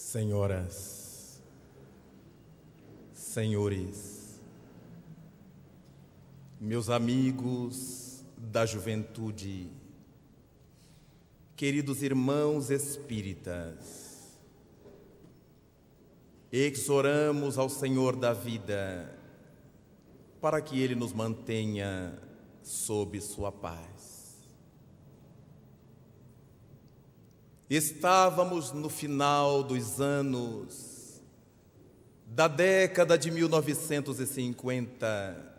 senhoras, senhores, meus amigos da juventude, queridos irmãos espíritas, exoramos ao Senhor da vida para que Ele nos mantenha sob Sua paz. Estávamos no final dos anos da década de 1950,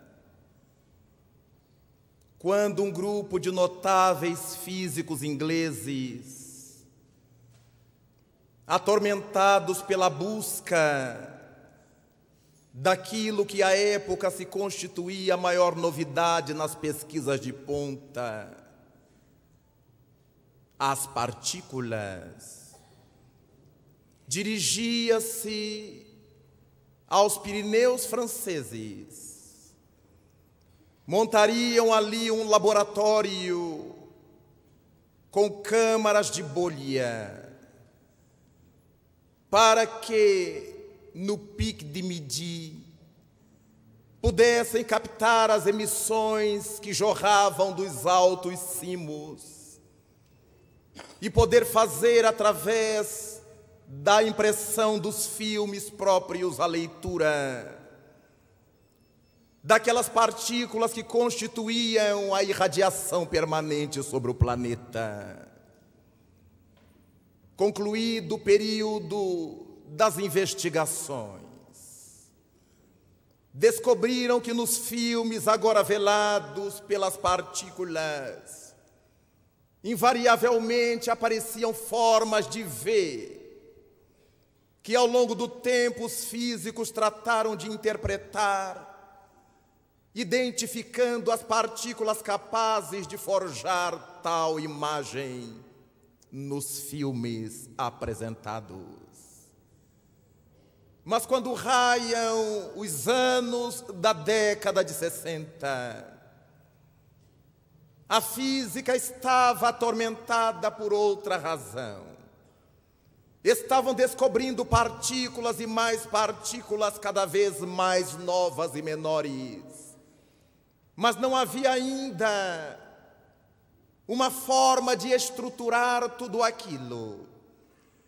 quando um grupo de notáveis físicos ingleses, atormentados pela busca daquilo que à época se constituía a maior novidade nas pesquisas de ponta, as partículas. Dirigia-se aos Pirineus franceses. Montariam ali um laboratório com câmaras de bolha, para que no pique de medir pudessem captar as emissões que jorravam dos altos cimos e poder fazer através da impressão dos filmes próprios a leitura daquelas partículas que constituíam a irradiação permanente sobre o planeta. Concluído o período das investigações, descobriram que nos filmes agora velados pelas partículas Invariavelmente apareciam formas de ver que ao longo do tempo os físicos trataram de interpretar, identificando as partículas capazes de forjar tal imagem nos filmes apresentados. Mas quando raiam os anos da década de 60, a física estava atormentada por outra razão. Estavam descobrindo partículas e mais partículas cada vez mais novas e menores. Mas não havia ainda uma forma de estruturar tudo aquilo.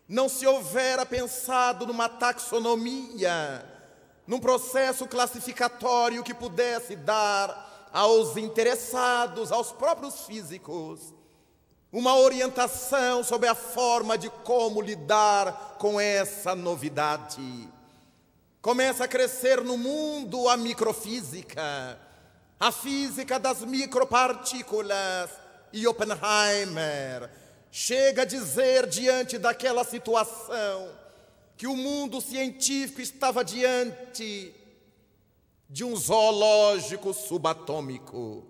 Não se houvera pensado numa taxonomia, num processo classificatório que pudesse dar aos interessados, aos próprios físicos, uma orientação sobre a forma de como lidar com essa novidade. Começa a crescer no mundo a microfísica, a física das micropartículas e Oppenheimer chega a dizer diante daquela situação que o mundo científico estava diante de um zoológico subatômico,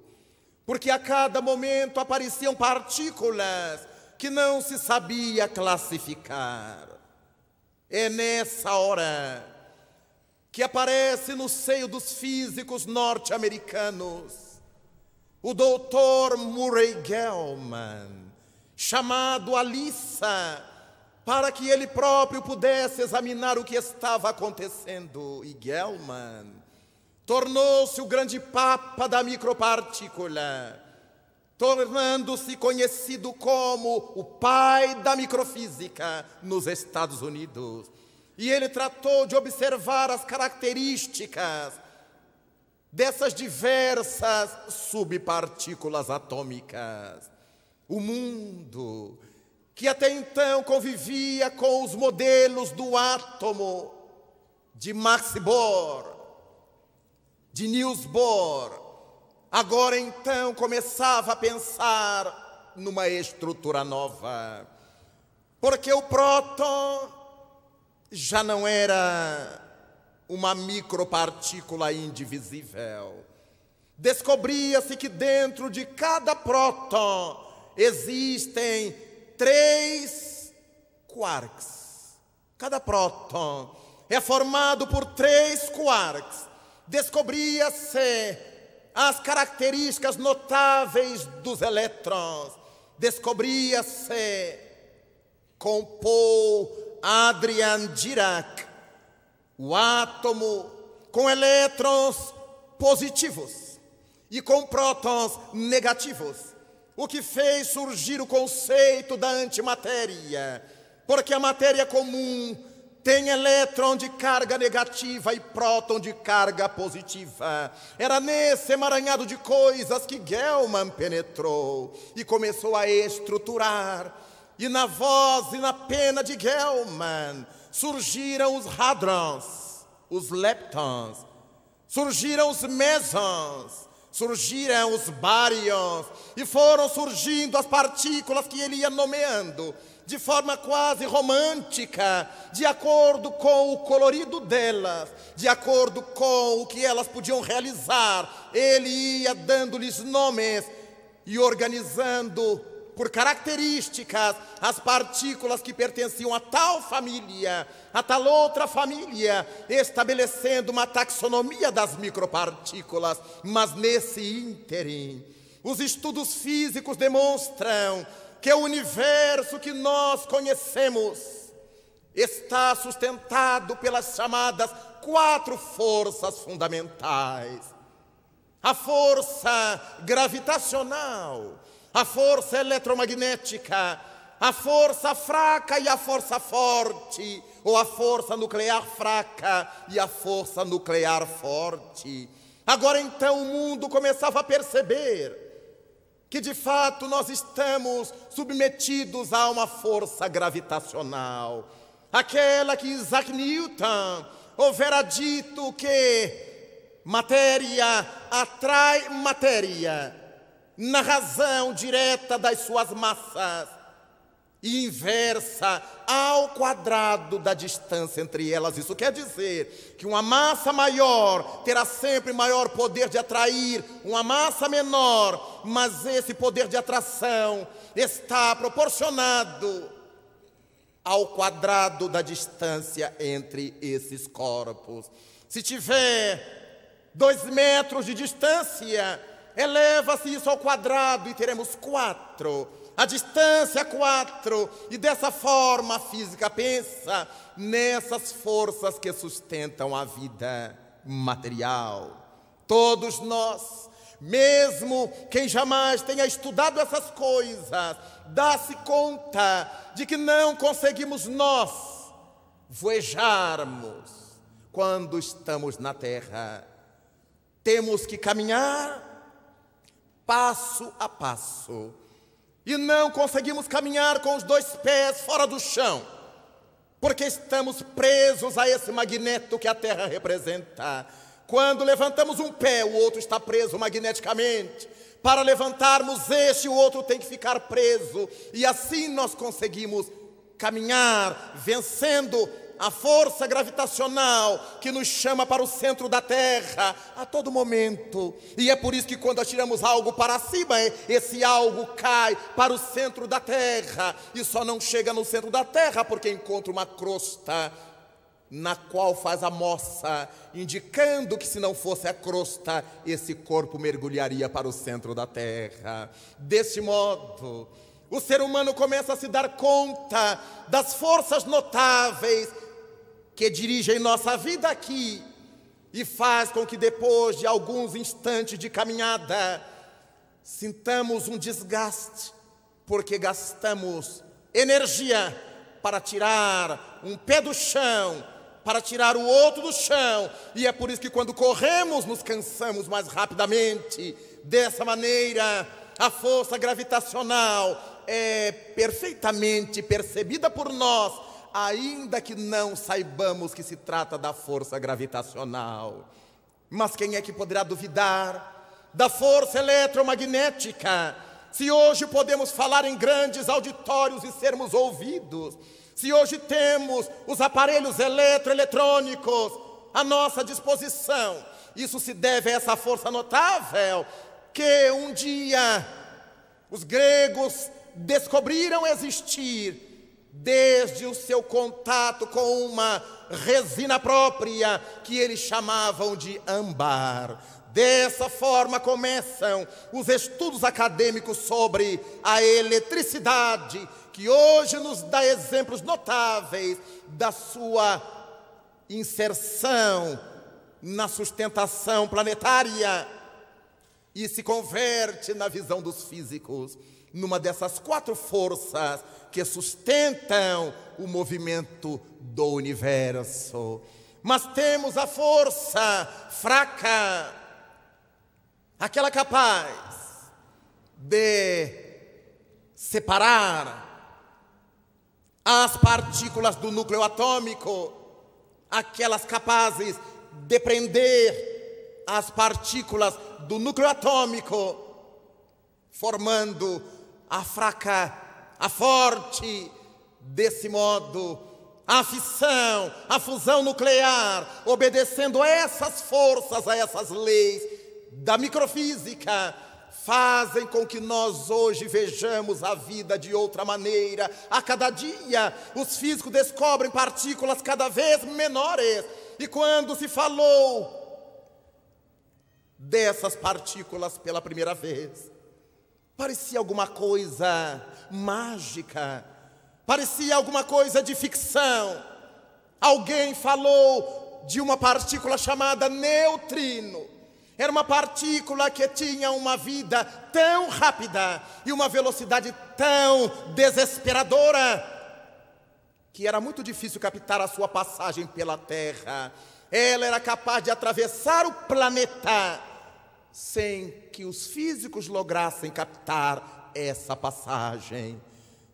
porque a cada momento apareciam partículas que não se sabia classificar. É nessa hora que aparece no seio dos físicos norte-americanos o doutor Murray Gell-Mann, chamado Alissa, para que ele próprio pudesse examinar o que estava acontecendo. E Gell-Mann tornou-se o grande papa da micropartícula, tornando-se conhecido como o pai da microfísica nos Estados Unidos. E ele tratou de observar as características dessas diversas subpartículas atômicas. O mundo que até então convivia com os modelos do átomo de Max Bohr, de Niels Bohr, agora então começava a pensar numa estrutura nova. Porque o próton já não era uma micropartícula indivisível. Descobria-se que dentro de cada próton existem três quarks. Cada próton é formado por três quarks descobria-se as características notáveis dos elétrons, descobria-se com Paul Adrian Dirac o átomo com elétrons positivos e com prótons negativos, o que fez surgir o conceito da antimatéria, porque a matéria comum tem elétron de carga negativa e próton de carga positiva. Era nesse emaranhado de coisas que Gelman penetrou e começou a estruturar. E na voz e na pena de Gelman surgiram os hadrons, os leptons, surgiram os mesons, surgiram os baryons, e foram surgindo as partículas que ele ia nomeando de forma quase romântica, de acordo com o colorido delas, de acordo com o que elas podiam realizar. Ele ia dando-lhes nomes e organizando por características as partículas que pertenciam a tal família, a tal outra família, estabelecendo uma taxonomia das micropartículas, mas nesse ínterim os estudos físicos demonstram que o universo que nós conhecemos está sustentado pelas chamadas quatro forças fundamentais: a força gravitacional, a força eletromagnética, a força fraca e a força forte, ou a força nuclear fraca e a força nuclear forte. Agora então o mundo começava a perceber que de fato nós estamos submetidos a uma força gravitacional. Aquela que Isaac Newton houvera dito que matéria atrai matéria na razão direta das suas massas inversa ao quadrado da distância entre elas. Isso quer dizer que uma massa maior terá sempre maior poder de atrair uma massa menor, mas esse poder de atração está proporcionado ao quadrado da distância entre esses corpos. Se tiver dois metros de distância, eleva-se isso ao quadrado e teremos quatro a distância é quatro e dessa forma a física pensa nessas forças que sustentam a vida material. Todos nós, mesmo quem jamais tenha estudado essas coisas, dá-se conta de que não conseguimos nós voejarmos quando estamos na terra. Temos que caminhar passo a passo e não conseguimos caminhar com os dois pés fora do chão, porque estamos presos a esse magneto que a Terra representa. Quando levantamos um pé, o outro está preso magneticamente. Para levantarmos este, o outro tem que ficar preso. E assim nós conseguimos caminhar, vencendo a força gravitacional que nos chama para o centro da Terra a todo momento. E é por isso que quando atiramos algo para cima, esse algo cai para o centro da Terra e só não chega no centro da Terra porque encontra uma crosta na qual faz a moça, indicando que se não fosse a crosta, esse corpo mergulharia para o centro da terra. Deste modo, o ser humano começa a se dar conta das forças notáveis que dirigem nossa vida aqui e faz com que depois de alguns instantes de caminhada sintamos um desgaste, porque gastamos energia para tirar um pé do chão, para tirar o outro do chão, e é por isso que quando corremos nos cansamos mais rapidamente. Dessa maneira, a força gravitacional é perfeitamente percebida por nós ainda que não saibamos que se trata da força gravitacional. Mas quem é que poderá duvidar da força eletromagnética? Se hoje podemos falar em grandes auditórios e sermos ouvidos, se hoje temos os aparelhos eletroeletrônicos à nossa disposição, isso se deve a essa força notável que um dia os gregos descobriram existir desde o seu contato com uma resina própria que eles chamavam de âmbar. Dessa forma começam os estudos acadêmicos sobre a eletricidade, que hoje nos dá exemplos notáveis da sua inserção na sustentação planetária e se converte na visão dos físicos numa dessas quatro forças que sustentam o movimento do universo. Mas temos a força fraca, aquela capaz de separar as partículas do núcleo atômico, aquelas capazes de prender as partículas do núcleo atômico, formando a fraca a forte. Desse modo, a fissão, a fusão nuclear, obedecendo a essas forças, a essas leis da microfísica, fazem com que nós hoje vejamos a vida de outra maneira. A cada dia, os físicos descobrem partículas cada vez menores. E quando se falou dessas partículas pela primeira vez, Parecia alguma coisa mágica, parecia alguma coisa de ficção. Alguém falou de uma partícula chamada neutrino. Era uma partícula que tinha uma vida tão rápida e uma velocidade tão desesperadora que era muito difícil captar a sua passagem pela Terra. Ela era capaz de atravessar o planeta sem que os físicos lograssem captar essa passagem.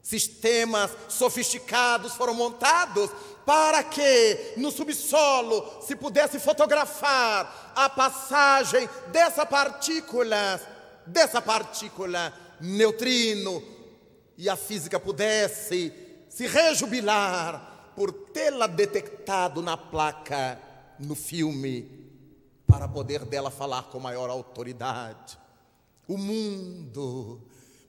Sistemas sofisticados foram montados para que no subsolo se pudesse fotografar a passagem dessa partícula, dessa partícula neutrino, e a física pudesse se rejubilar por tê-la detectado na placa no filme para poder dela falar com maior autoridade. O mundo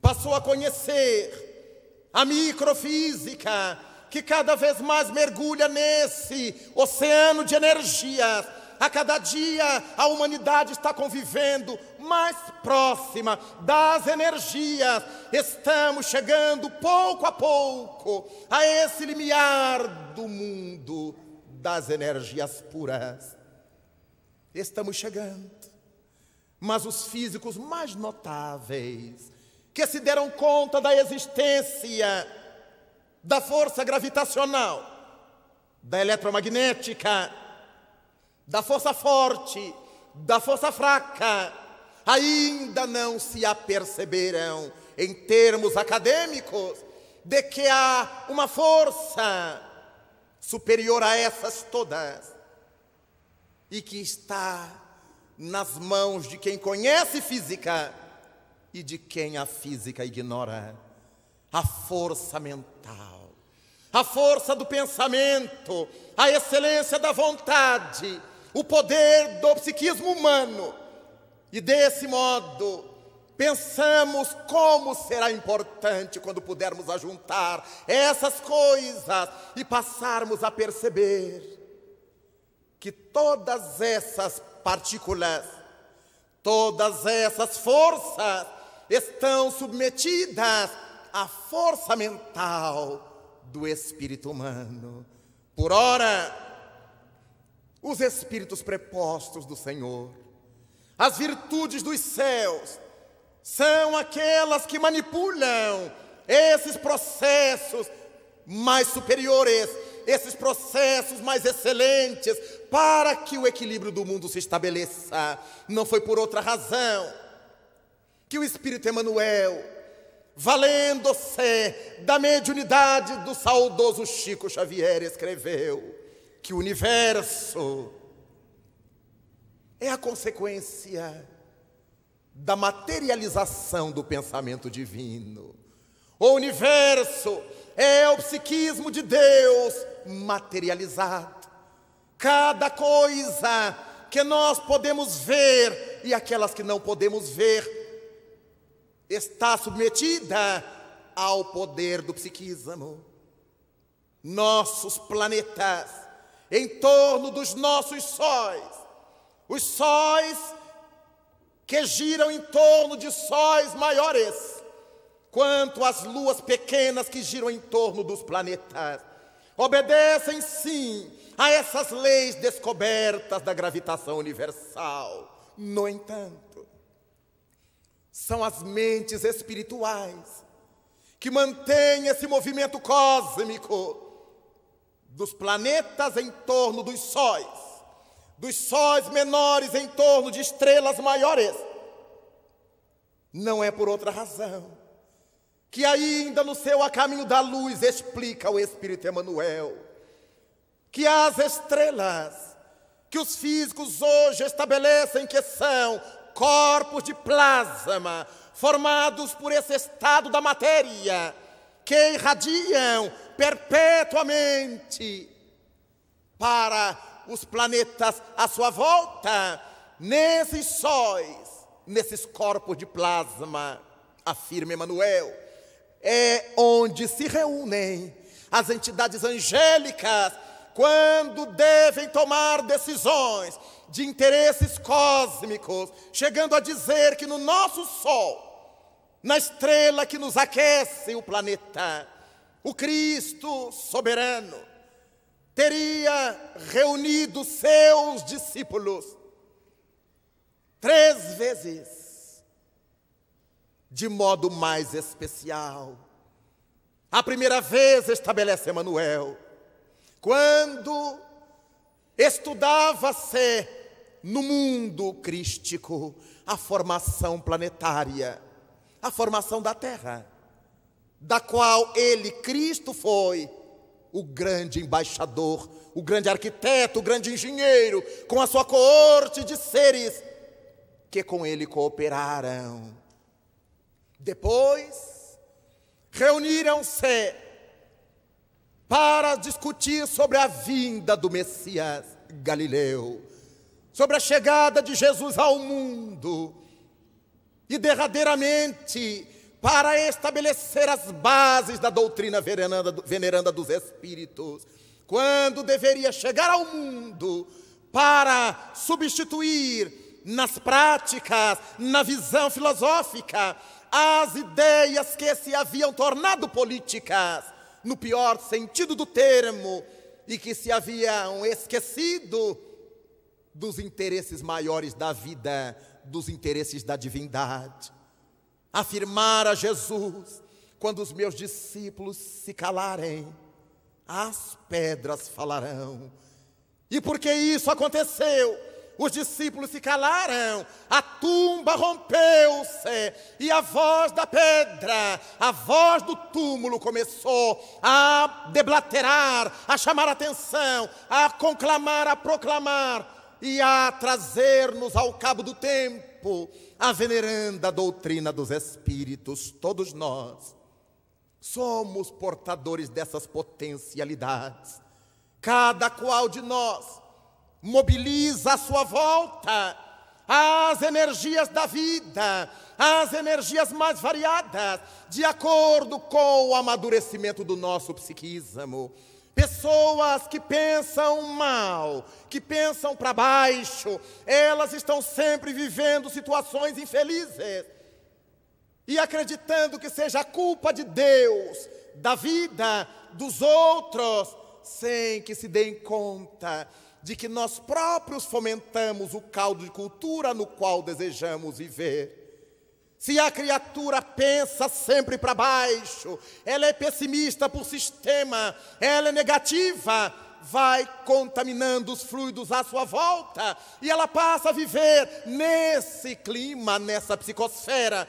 passou a conhecer a microfísica, que cada vez mais mergulha nesse oceano de energias. A cada dia a humanidade está convivendo mais próxima das energias. Estamos chegando pouco a pouco a esse limiar do mundo das energias puras. Estamos chegando. Mas os físicos mais notáveis, que se deram conta da existência da força gravitacional, da eletromagnética, da força forte, da força fraca, ainda não se aperceberam, em termos acadêmicos, de que há uma força superior a essas todas e que está nas mãos de quem conhece física e de quem a física ignora. A força mental, a força do pensamento, a excelência da vontade, o poder do psiquismo humano. E desse modo, pensamos como será importante quando pudermos ajuntar essas coisas e passarmos a perceber que todas essas partículas, todas essas forças estão submetidas à força mental do espírito humano. Por ora, os espíritos prepostos do Senhor, as virtudes dos céus, são aquelas que manipulam esses processos mais superiores, esses processos mais excelentes, para que o equilíbrio do mundo se estabeleça. Não foi por outra razão que o Espírito Emanuel, valendo-se da mediunidade do saudoso Chico Xavier, escreveu que o universo é a consequência da materialização do pensamento divino. O universo é o psiquismo de Deus materializado cada coisa que nós podemos ver e aquelas que não podemos ver está submetida ao poder do psiquismo. Nossos planetas em torno dos nossos sóis, os sóis que giram em torno de sóis maiores, quanto as luas pequenas que giram em torno dos planetas, obedecem sim a essas leis descobertas da gravitação universal. No entanto, são as mentes espirituais que mantêm esse movimento cósmico dos planetas em torno dos sóis, dos sóis menores em torno de estrelas maiores. Não é por outra razão que ainda no seu A Caminho da Luz explica o Espírito Emanuel que as estrelas que os físicos hoje estabelecem que são corpos de plasma formados por esse estado da matéria que irradiam perpetuamente para os planetas à sua volta, nesses sóis, nesses corpos de plasma, afirma Emmanuel, é onde se reúnem as entidades angélicas quando devem tomar decisões de interesses cósmicos, chegando a dizer que no nosso Sol, na estrela que nos aquece o planeta, o Cristo soberano teria reunido seus discípulos três vezes, de modo mais especial. A primeira vez estabelece Emanuel quando estudava-se no mundo crístico a formação planetária, a formação da Terra, da qual ele, Cristo, foi o grande embaixador, o grande arquiteto, o grande engenheiro, com a sua coorte de seres que com ele cooperaram. Depois, reuniram-se para discutir sobre a vinda do Messias Galileu, sobre a chegada de Jesus ao mundo e, derradeiramente, para estabelecer as bases da doutrina veneranda dos Espíritos, quando deveria chegar ao mundo para substituir nas práticas, na visão filosófica, as ideias que se haviam tornado políticas no pior sentido do termo, e que se haviam esquecido dos interesses maiores da vida, dos interesses da divindade. Afirmara Jesus: quando os meus discípulos se calarem, as pedras falarão. E por que isso aconteceu? Os discípulos se calaram, a tumba rompeu-se e a voz da pedra, a voz do túmulo começou a deblaterar, a chamar a atenção, a conclamar, a proclamar e a trazer-nos ao cabo do tempo a veneranda doutrina dos Espíritos, todos nós. Somos portadores dessas potencialidades, cada qual de nós mobiliza à sua volta as energias da vida, as energias mais variadas, de acordo com o amadurecimento do nosso psiquismo. Pessoas que pensam mal, que pensam para baixo, elas estão sempre vivendo situações infelizes e acreditando que seja a culpa de Deus, da vida, dos outros, sem que se deem conta de que nós próprios fomentamos o caldo de cultura no qual desejamos viver. Se a criatura pensa sempre para baixo, ela é pessimista por sistema, ela é negativa, vai contaminando os fluidos à sua volta e ela passa a viver nesse clima, nessa psicosfera.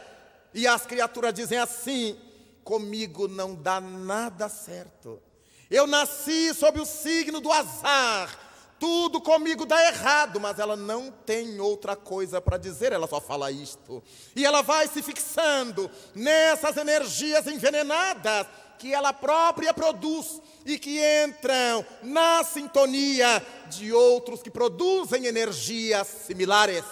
E as criaturas dizem assim: comigo não dá nada certo. Eu nasci sob o signo do azar, tudo comigo dá errado, mas ela não tem outra coisa para dizer, ela só fala isto. E ela vai se fixando nessas energias envenenadas que ela própria produz e que entram na sintonia de outros que produzem energias similares.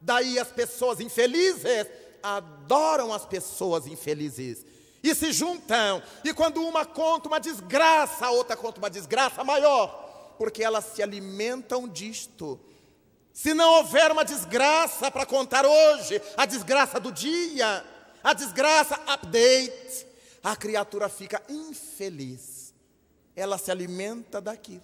Daí as pessoas infelizes adoram as pessoas infelizes e se juntam. E quando uma conta uma desgraça, a outra conta uma desgraça maior porque elas se alimentam disto. Se não houver uma desgraça para contar hoje, a desgraça do dia, a desgraça update, a criatura fica infeliz. Ela se alimenta daquilo.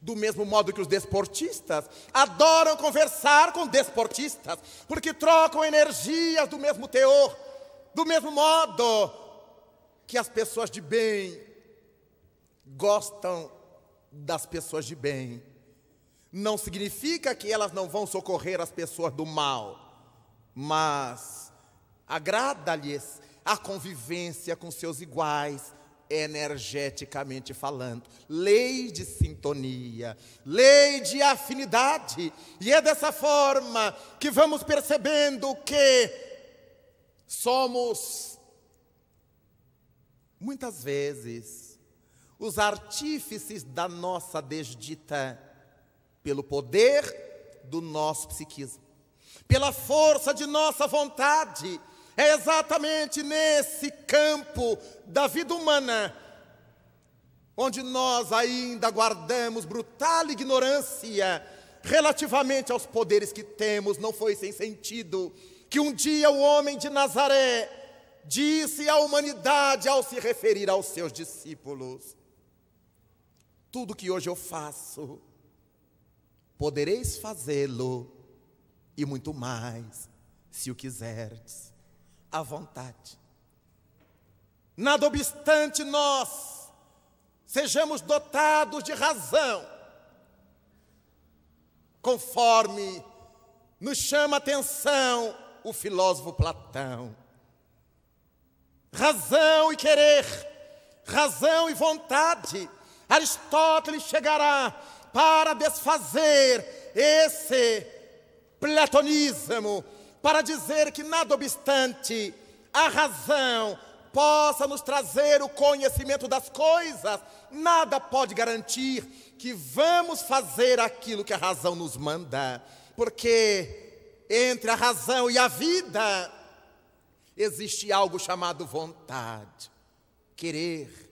Do mesmo modo que os desportistas adoram conversar com desportistas, porque trocam energias do mesmo teor, do mesmo modo que as pessoas de bem gostam das pessoas de bem. Não significa que elas não vão socorrer as pessoas do mal, mas agrada-lhes a convivência com seus iguais, energeticamente falando. Lei de sintonia, lei de afinidade. E é dessa forma que vamos percebendo que somos, muitas vezes, os artífices da nossa desdita, pelo poder do nosso psiquismo, pela força de nossa vontade. É exatamente nesse campo da vida humana onde nós ainda guardamos brutal ignorância relativamente aos poderes que temos, não foi sem sentido que um dia o homem de Nazaré disse à humanidade ao se referir aos seus discípulos: tudo que hoje eu faço, podereis fazê-lo e muito mais, se o quiserdes, à vontade. Nada obstante nós sejamos dotados de razão, conforme nos chama a atenção o filósofo Platão. Razão e querer, razão e vontade Aristóteles chegará para desfazer esse platonismo, para dizer que, nada obstante, a razão possa nos trazer o conhecimento das coisas, nada pode garantir que vamos fazer aquilo que a razão nos manda, porque entre a razão e a vida existe algo chamado vontade, querer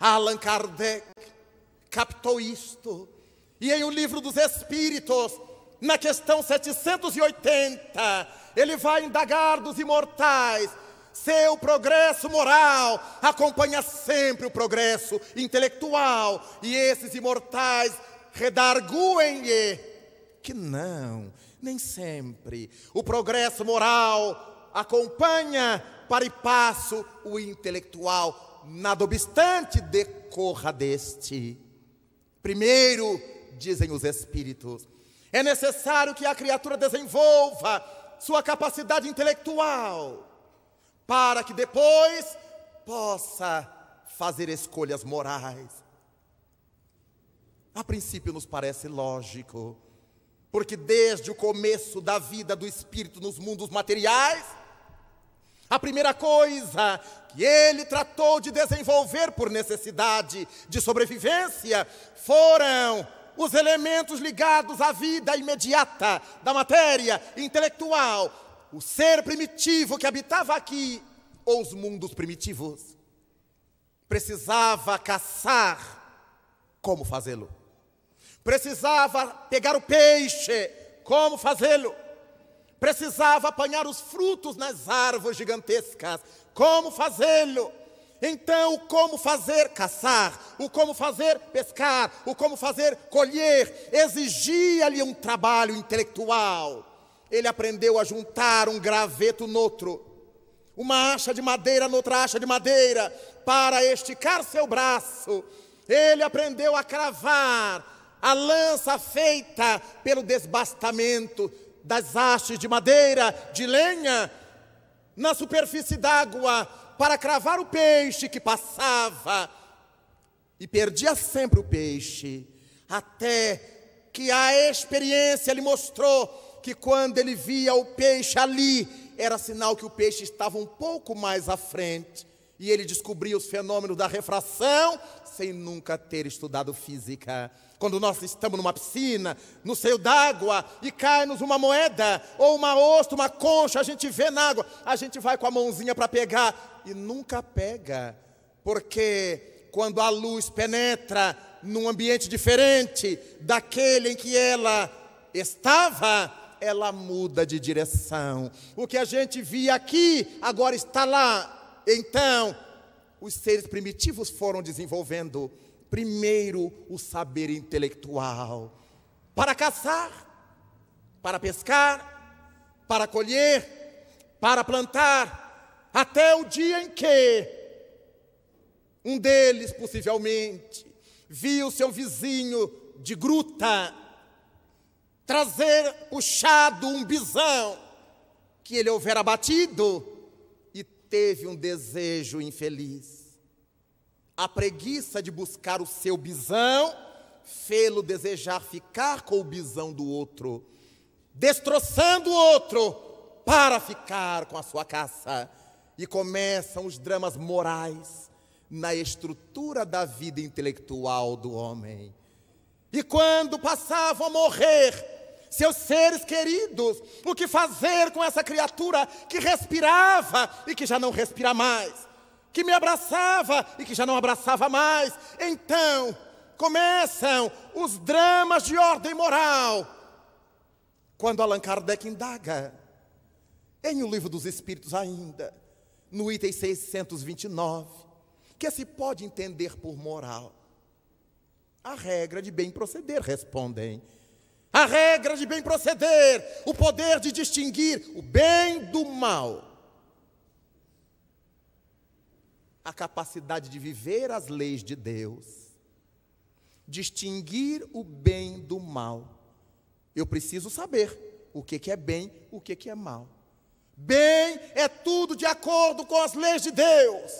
Allan Kardec captou isto. E em O Livro dos Espíritos, na questão 780, ele vai indagar dos imortais. Seu progresso moral acompanha sempre o progresso intelectual. E esses imortais redarguem-lhe que não, nem sempre. O progresso moral acompanha para e passo o intelectual nada obstante decorra deste. Primeiro, dizem os Espíritos, é necessário que a criatura desenvolva sua capacidade intelectual, para que depois possa fazer escolhas morais. A princípio, nos parece lógico, porque desde o começo da vida do espírito nos mundos materiais, a primeira coisa que ele tratou de desenvolver por necessidade de sobrevivência foram os elementos ligados à vida imediata da matéria intelectual, o ser primitivo que habitava aqui ou os mundos primitivos. Precisava caçar, como fazê-lo? Precisava pegar o peixe, como fazê-lo? precisava apanhar os frutos nas árvores gigantescas. Como fazê-lo? Então, o como fazer caçar, o como fazer pescar, o como fazer colher, exigia-lhe um trabalho intelectual. Ele aprendeu a juntar um graveto noutro, uma acha de madeira noutra acha de madeira, para esticar seu braço. Ele aprendeu a cravar a lança feita pelo desbastamento, das hastes de madeira, de lenha, na superfície d'água, para cravar o peixe que passava. E perdia sempre o peixe, até que a experiência lhe mostrou que quando ele via o peixe ali, era sinal que o peixe estava um pouco mais à frente. E ele descobria os fenômenos da refração sem nunca ter estudado física quando nós estamos numa piscina, no seio d'água, e cai-nos uma moeda, ou uma ostra, uma concha, a gente vê na água, a gente vai com a mãozinha para pegar e nunca pega, porque quando a luz penetra num ambiente diferente daquele em que ela estava, ela muda de direção. O que a gente via aqui, agora está lá. Então, os seres primitivos foram desenvolvendo Primeiro, o saber intelectual para caçar, para pescar, para colher, para plantar, até o dia em que um deles, possivelmente, viu seu vizinho de gruta trazer o de um bisão que ele houvera batido e teve um desejo infeliz a preguiça de buscar o seu bisão fê-lo desejar ficar com o bisão do outro, destroçando o outro para ficar com a sua caça. E começam os dramas morais na estrutura da vida intelectual do homem. E quando passavam a morrer, seus seres queridos, o que fazer com essa criatura que respirava e que já não respira mais? que me abraçava e que já não abraçava mais. Então começam os dramas de ordem moral. Quando Allan Kardec indaga, em O Livro dos Espíritos, ainda, no item 629, que se pode entender por moral? A regra de bem proceder, respondem. A regra de bem proceder, o poder de distinguir o bem do mal a capacidade de viver as leis de Deus, distinguir o bem do mal. Eu preciso saber o que, que é bem, o que, que é mal. Bem é tudo de acordo com as leis de Deus.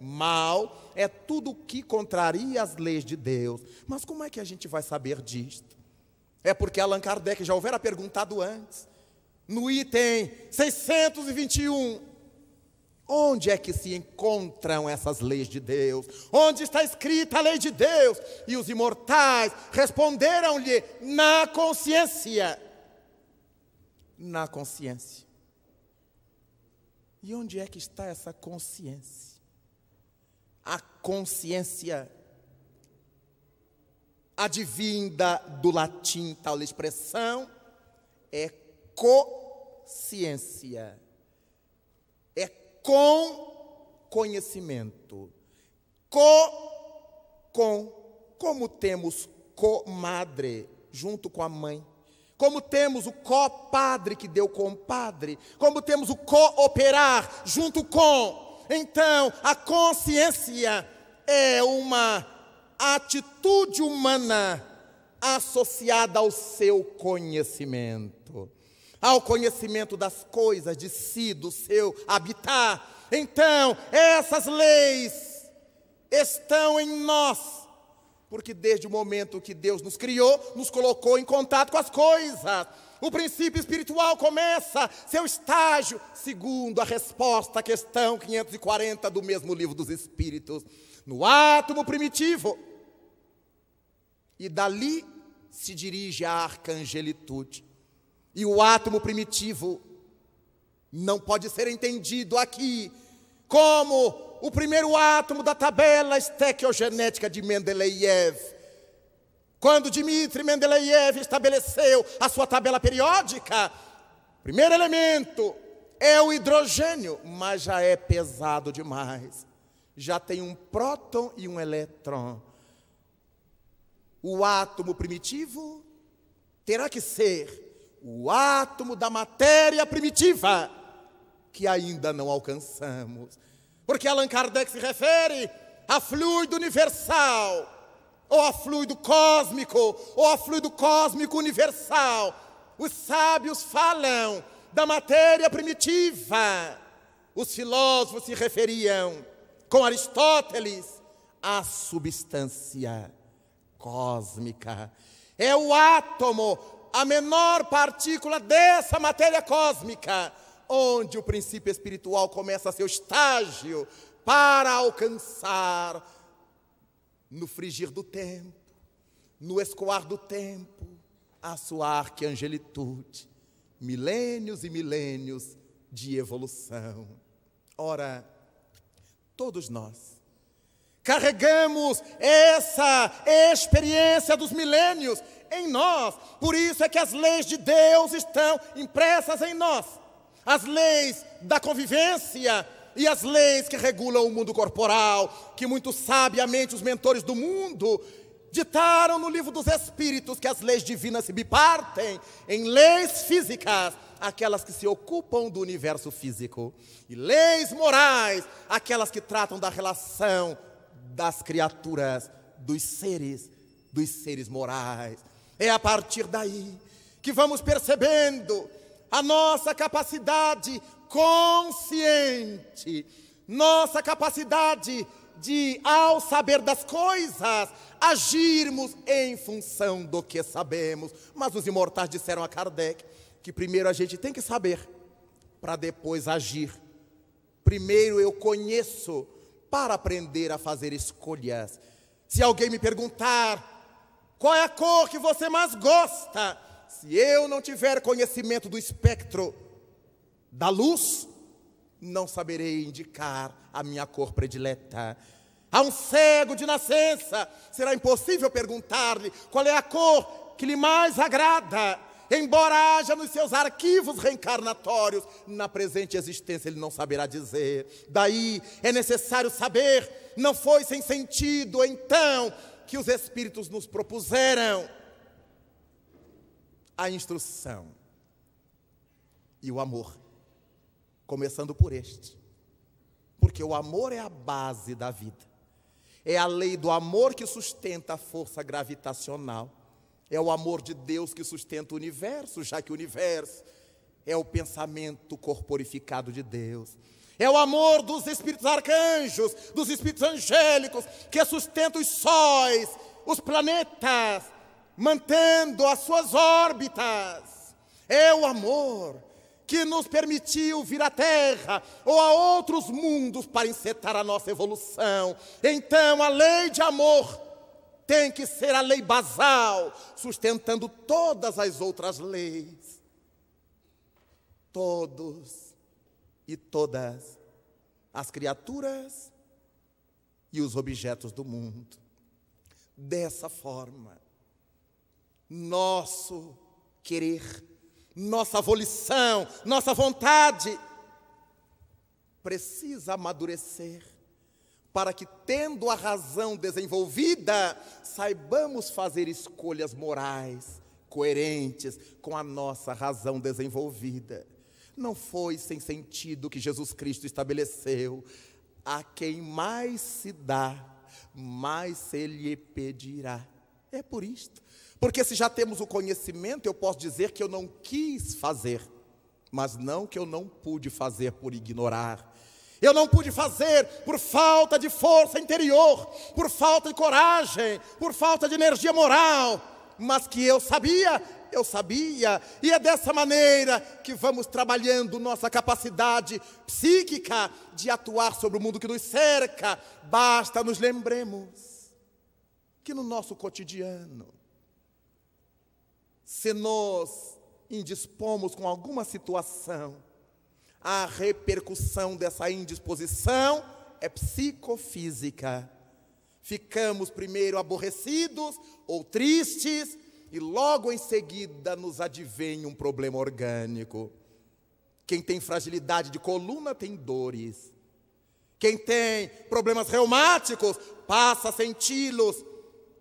Mal é tudo que contraria as leis de Deus. Mas como é que a gente vai saber disto? É porque Allan Kardec já houvera perguntado antes, no item 621 Onde é que se encontram essas leis de Deus? Onde está escrita a lei de Deus? E os imortais responderam-lhe na consciência. Na consciência. E onde é que está essa consciência? A consciência advinda do latim tal expressão é consciência com conhecimento. Co, com, como temos comadre junto com a mãe. Como temos o copadre que deu compadre, como temos o cooperar junto com. Então, a consciência é uma atitude humana associada ao seu conhecimento ao conhecimento das coisas de si, do seu habitar. Então, essas leis estão em nós, porque desde o momento que Deus nos criou, nos colocou em contato com as coisas. O princípio espiritual começa seu estágio, segundo a resposta à questão 540 do mesmo livro dos Espíritos, no átomo primitivo. E dali se dirige à arcangelitude. E o átomo primitivo não pode ser entendido aqui como o primeiro átomo da tabela estequiogenética de Mendeleev. Quando Dmitri Mendeleev estabeleceu a sua tabela periódica, primeiro elemento é o hidrogênio, mas já é pesado demais. Já tem um próton e um elétron. O átomo primitivo terá que ser o átomo da matéria primitiva, que ainda não alcançamos. Porque Allan Kardec se refere a fluido universal, ou a fluido cósmico, ou a fluido cósmico universal. Os sábios falam da matéria primitiva. Os filósofos se referiam, com Aristóteles, à substância cósmica. É o átomo a menor partícula dessa matéria cósmica, onde o princípio espiritual começa seu estágio para alcançar no frigir do tempo, no escoar do tempo, a sua arqueangelitude, milênios e milênios de evolução. Ora, todos nós Carregamos essa experiência dos milênios em nós. Por isso é que as leis de Deus estão impressas em nós. As leis da convivência e as leis que regulam o mundo corporal, que muito sabiamente os mentores do mundo ditaram no livro dos Espíritos que as leis divinas se bipartem em leis físicas, aquelas que se ocupam do universo físico, e leis morais, aquelas que tratam da relação das criaturas, dos seres, dos seres morais. É a partir daí que vamos percebendo a nossa capacidade consciente, nossa capacidade de, ao saber das coisas, agirmos em função do que sabemos. Mas os imortais disseram a Kardec que primeiro a gente tem que saber para depois agir. Primeiro eu conheço para aprender a fazer escolhas. Se alguém me perguntar qual é a cor que você mais gosta, se eu não tiver conhecimento do espectro da luz, não saberei indicar a minha cor predileta. A um cego de nascença será impossível perguntar-lhe qual é a cor que lhe mais agrada embora haja nos seus arquivos reencarnatórios, na presente existência ele não saberá dizer. Daí é necessário saber, não foi sem sentido então que os Espíritos nos propuseram a instrução e o amor, começando por este, porque o amor é a base da vida. É a lei do amor que sustenta a força gravitacional é o amor de Deus que sustenta o universo, já que o universo é o pensamento corporificado de Deus. É o amor dos espíritos arcanjos, dos espíritos angélicos, que sustenta os sóis, os planetas, mantendo as suas órbitas. É o amor que nos permitiu vir à Terra ou a outros mundos para encetar a nossa evolução. Então, a lei de amor tem que ser a lei basal, sustentando todas as outras leis. Todos e todas as criaturas e os objetos do mundo. Dessa forma, nosso querer, nossa volição, nossa vontade precisa amadurecer para que, tendo a razão desenvolvida, saibamos fazer escolhas morais coerentes com a nossa razão desenvolvida. Não foi sem sentido que Jesus Cristo estabeleceu: a quem mais se dá, mais se lhe pedirá. É por isto. Porque se já temos o conhecimento, eu posso dizer que eu não quis fazer, mas não que eu não pude fazer por ignorar eu não pude fazer por falta de força interior, por falta de coragem, por falta de energia moral, mas que eu sabia, eu sabia, e é dessa maneira que vamos trabalhando nossa capacidade psíquica de atuar sobre o mundo que nos cerca. Basta nos lembremos que no nosso cotidiano, se nós indispomos com alguma situação, a repercussão dessa indisposição é psicofísica. Ficamos primeiro aborrecidos ou tristes, e logo em seguida nos advém um problema orgânico. Quem tem fragilidade de coluna tem dores. Quem tem problemas reumáticos passa a senti-los.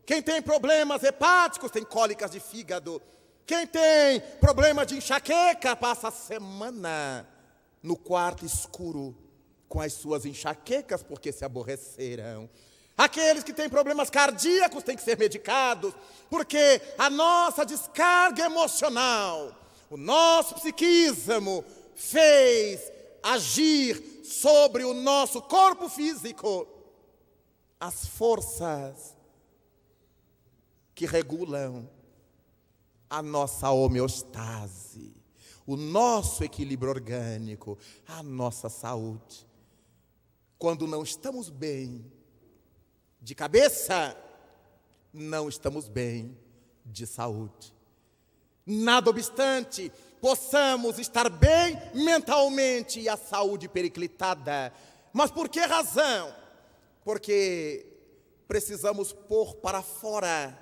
Quem tem problemas hepáticos tem cólicas de fígado. Quem tem problema de enxaqueca passa a semana no quarto escuro, com as suas enxaquecas, porque se aborrecerão. Aqueles que têm problemas cardíacos têm que ser medicados, porque a nossa descarga emocional, o nosso psiquismo fez agir sobre o nosso corpo físico as forças que regulam a nossa homeostase o nosso equilíbrio orgânico, a nossa saúde. Quando não estamos bem de cabeça, não estamos bem de saúde. Nada obstante, possamos estar bem mentalmente e a saúde periclitada. Mas por que razão? Porque precisamos pôr para fora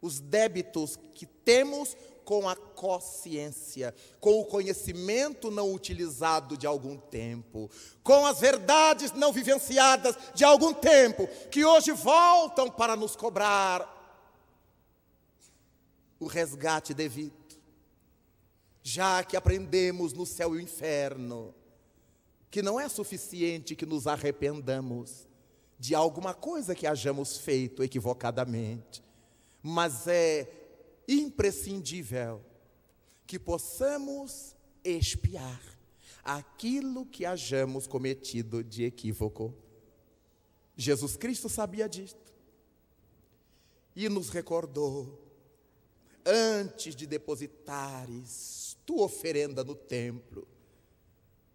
os débitos que temos com a consciência, com o conhecimento não utilizado de algum tempo, com as verdades não vivenciadas de algum tempo, que hoje voltam para nos cobrar o resgate devido. Já que aprendemos no céu e o inferno, que não é suficiente que nos arrependamos de alguma coisa que hajamos feito equivocadamente, mas é imprescindível que possamos expiar aquilo que hajamos cometido de equívoco. Jesus Cristo sabia disto e nos recordou: antes de depositares tua oferenda no templo,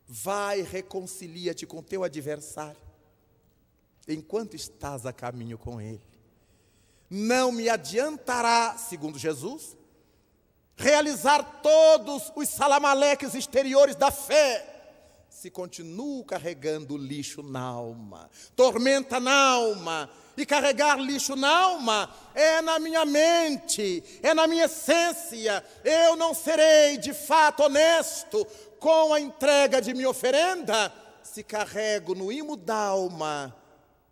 vai reconcilia-te com teu adversário, enquanto estás a caminho com ele não me adiantará, segundo Jesus, realizar todos os salamaleques exteriores da fé, se continuo carregando lixo na alma, tormenta na alma, e carregar lixo na alma é na minha mente, é na minha essência. Eu não serei de fato honesto com a entrega de minha oferenda se carrego no imo da alma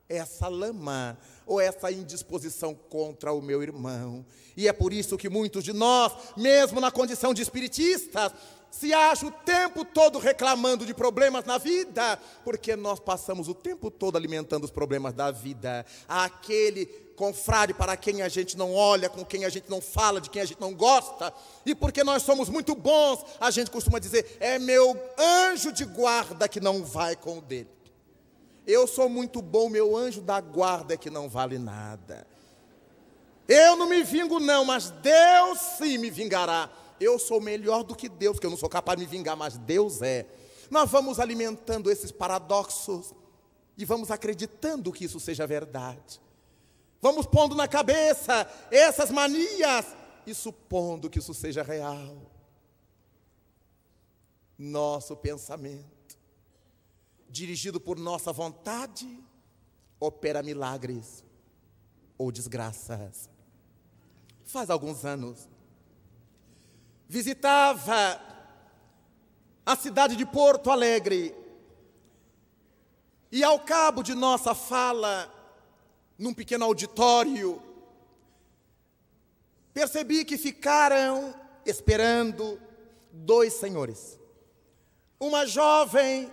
essa lama ou essa indisposição contra o meu irmão. E é por isso que muitos de nós, mesmo na condição de espiritistas, se acham o tempo todo reclamando de problemas na vida, porque nós passamos o tempo todo alimentando os problemas da vida. Aquele confrade para quem a gente não olha, com quem a gente não fala, de quem a gente não gosta, e porque nós somos muito bons, a gente costuma dizer: é meu anjo de guarda que não vai com o dele. Eu sou muito bom, meu anjo da guarda é que não vale nada. Eu não me vingo, não, mas Deus sim me vingará. Eu sou melhor do que Deus, que eu não sou capaz de me vingar, mas Deus é. Nós vamos alimentando esses paradoxos e vamos acreditando que isso seja verdade. Vamos pondo na cabeça essas manias e supondo que isso seja real. Nosso pensamento dirigido por nossa vontade, opera milagres ou desgraças. Faz alguns anos, visitava a cidade de Porto Alegre, e ao cabo de nossa fala, num pequeno auditório, percebi que ficaram esperando dois senhores. Uma jovem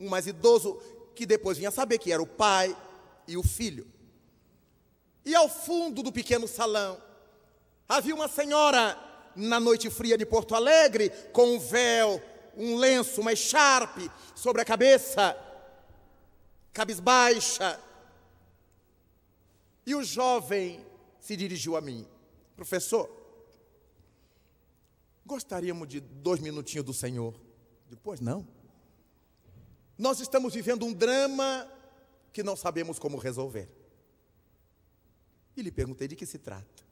um mais idoso, que depois vinha saber que era o pai e o filho. E ao fundo do pequeno salão, havia uma senhora, na noite fria de Porto Alegre, com um véu, um lenço, uma echarpe sobre a cabeça, cabisbaixa. E o jovem se dirigiu a mim: Professor, gostaríamos de dois minutinhos do Senhor. Depois não. Nós estamos vivendo um drama que não sabemos como resolver. E lhe perguntei de que se trata.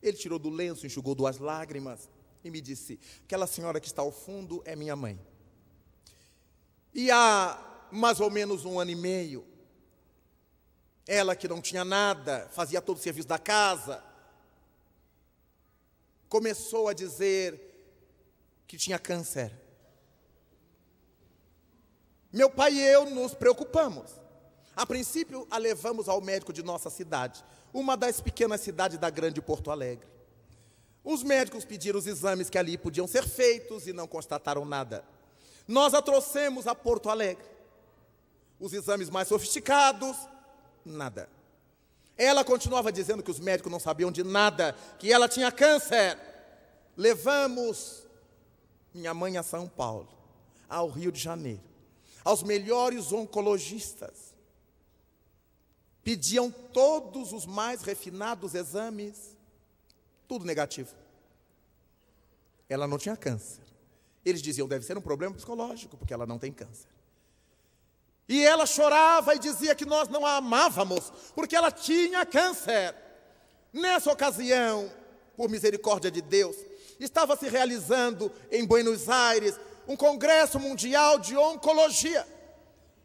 Ele tirou do lenço, enxugou duas lágrimas e me disse: Aquela senhora que está ao fundo é minha mãe. E há mais ou menos um ano e meio, ela que não tinha nada, fazia todo o serviço da casa, começou a dizer que tinha câncer. Meu pai e eu nos preocupamos. A princípio, a levamos ao médico de nossa cidade, uma das pequenas cidades da grande Porto Alegre. Os médicos pediram os exames que ali podiam ser feitos e não constataram nada. Nós a trouxemos a Porto Alegre. Os exames mais sofisticados, nada. Ela continuava dizendo que os médicos não sabiam de nada, que ela tinha câncer. Levamos minha mãe a São Paulo, ao Rio de Janeiro aos melhores oncologistas. Pediam todos os mais refinados exames, tudo negativo. Ela não tinha câncer. Eles diziam, deve ser um problema psicológico, porque ela não tem câncer. E ela chorava e dizia que nós não a amávamos, porque ela tinha câncer. Nessa ocasião, por misericórdia de Deus, estava se realizando em Buenos Aires um congresso mundial de oncologia.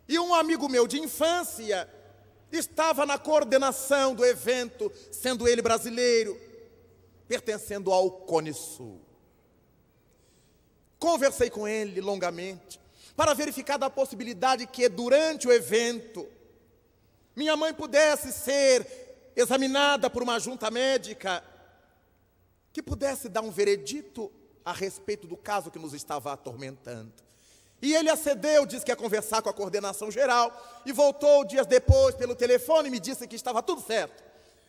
E um amigo meu de infância estava na coordenação do evento, sendo ele brasileiro, pertencendo ao Cone Sul. Conversei com ele longamente para verificar da possibilidade que durante o evento minha mãe pudesse ser examinada por uma junta médica que pudesse dar um veredito a respeito do caso que nos estava atormentando. E ele acedeu, disse que ia conversar com a coordenação geral, e voltou dias depois pelo telefone e me disse que estava tudo certo.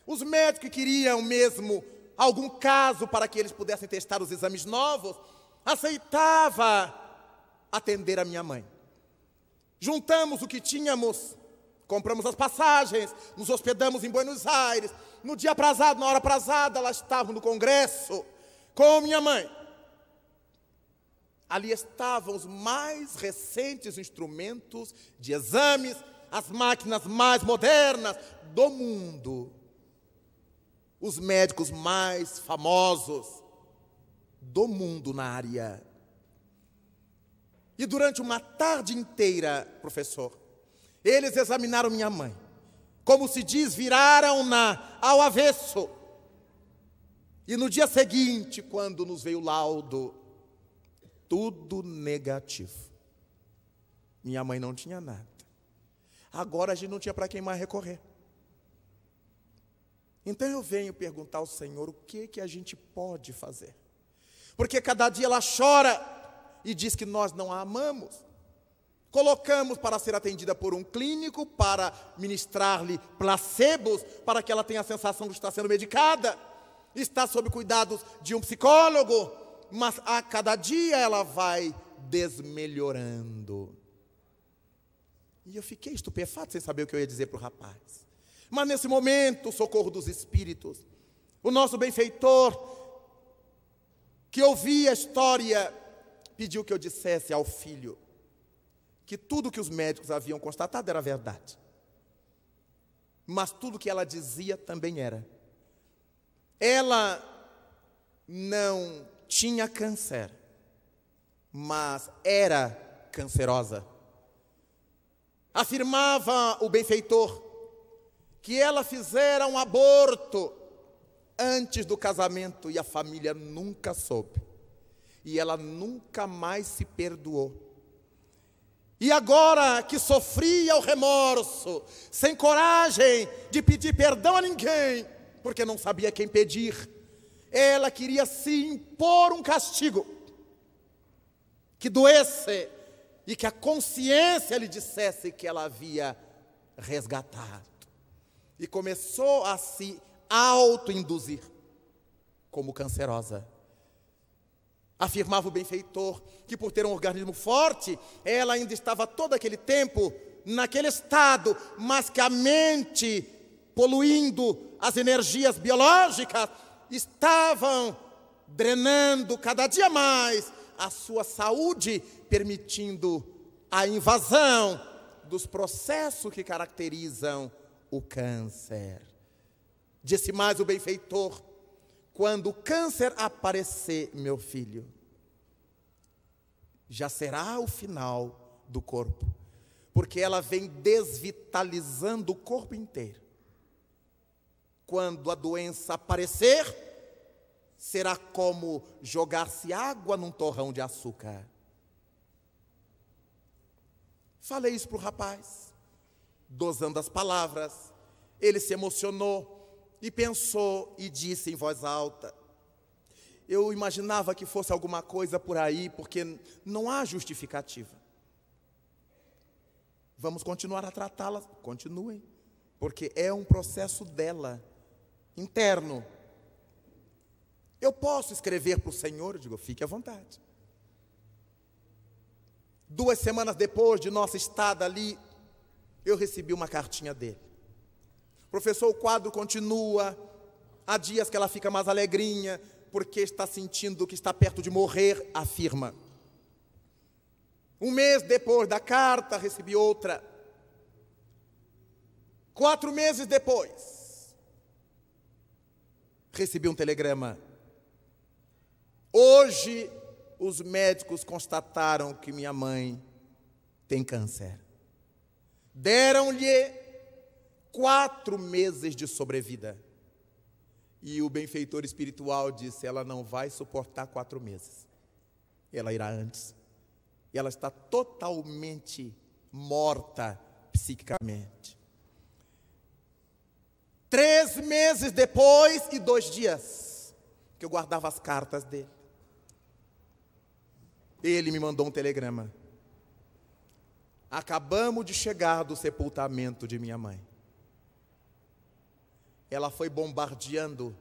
Os médicos queriam mesmo algum caso para que eles pudessem testar os exames novos, aceitava atender a minha mãe. Juntamos o que tínhamos, compramos as passagens, nos hospedamos em Buenos Aires. No dia aprazado, na hora aprazada, lá estavam no congresso com minha mãe. Ali estavam os mais recentes instrumentos de exames, as máquinas mais modernas do mundo, os médicos mais famosos do mundo na área. E durante uma tarde inteira, professor, eles examinaram minha mãe. Como se diz, viraram-na ao avesso. E no dia seguinte, quando nos veio o laudo, tudo negativo. Minha mãe não tinha nada. Agora a gente não tinha para quem mais recorrer. Então eu venho perguntar ao Senhor o que que a gente pode fazer. Porque cada dia ela chora e diz que nós não a amamos. Colocamos para ser atendida por um clínico, para ministrar-lhe placebos, para que ela tenha a sensação de estar sendo medicada, está sob cuidados de um psicólogo, mas a cada dia ela vai desmelhorando. E eu fiquei estupefato sem saber o que eu ia dizer para o rapaz. Mas nesse momento, o socorro dos espíritos, o nosso benfeitor, que ouvia a história, pediu que eu dissesse ao filho que tudo que os médicos haviam constatado era verdade. Mas tudo que ela dizia também era. Ela não tinha câncer, mas era cancerosa. Afirmava o benfeitor que ela fizera um aborto antes do casamento e a família nunca soube. E ela nunca mais se perdoou. E agora que sofria o remorso, sem coragem de pedir perdão a ninguém, porque não sabia quem pedir ela queria se impor um castigo que doesse e que a consciência lhe dissesse que ela havia resgatado. E começou a se autoinduzir como cancerosa. Afirmava o benfeitor que, por ter um organismo forte, ela ainda estava todo aquele tempo naquele estado, mas que a mente, poluindo as energias biológicas, estavam drenando cada dia mais a sua saúde, permitindo a invasão dos processos que caracterizam o câncer. Disse mais o benfeitor: quando o câncer aparecer, meu filho, já será o final do corpo, porque ela vem desvitalizando o corpo inteiro. Quando a doença aparecer, será como jogar-se água num torrão de açúcar. Falei isso para o rapaz, dosando as palavras. Ele se emocionou e pensou e disse em voz alta: Eu imaginava que fosse alguma coisa por aí, porque não há justificativa. Vamos continuar a tratá-la? Continuem, porque é um processo dela interno. Eu posso escrever para o Senhor, eu digo, fique à vontade. Duas semanas depois de nossa estada ali, eu recebi uma cartinha dele. Professor, o quadro continua. Há dias que ela fica mais alegrinha, porque está sentindo que está perto de morrer, afirma. Um mês depois da carta, recebi outra. Quatro meses depois, recebi um telegrama. Hoje os médicos constataram que minha mãe tem câncer. Deram-lhe quatro meses de sobrevida. E o benfeitor espiritual disse: ela não vai suportar quatro meses. Ela irá antes. E ela está totalmente morta psiquicamente. Três meses depois e dois dias que eu guardava as cartas dele. Ele me mandou um telegrama. Acabamos de chegar do sepultamento de minha mãe. Ela foi bombardeando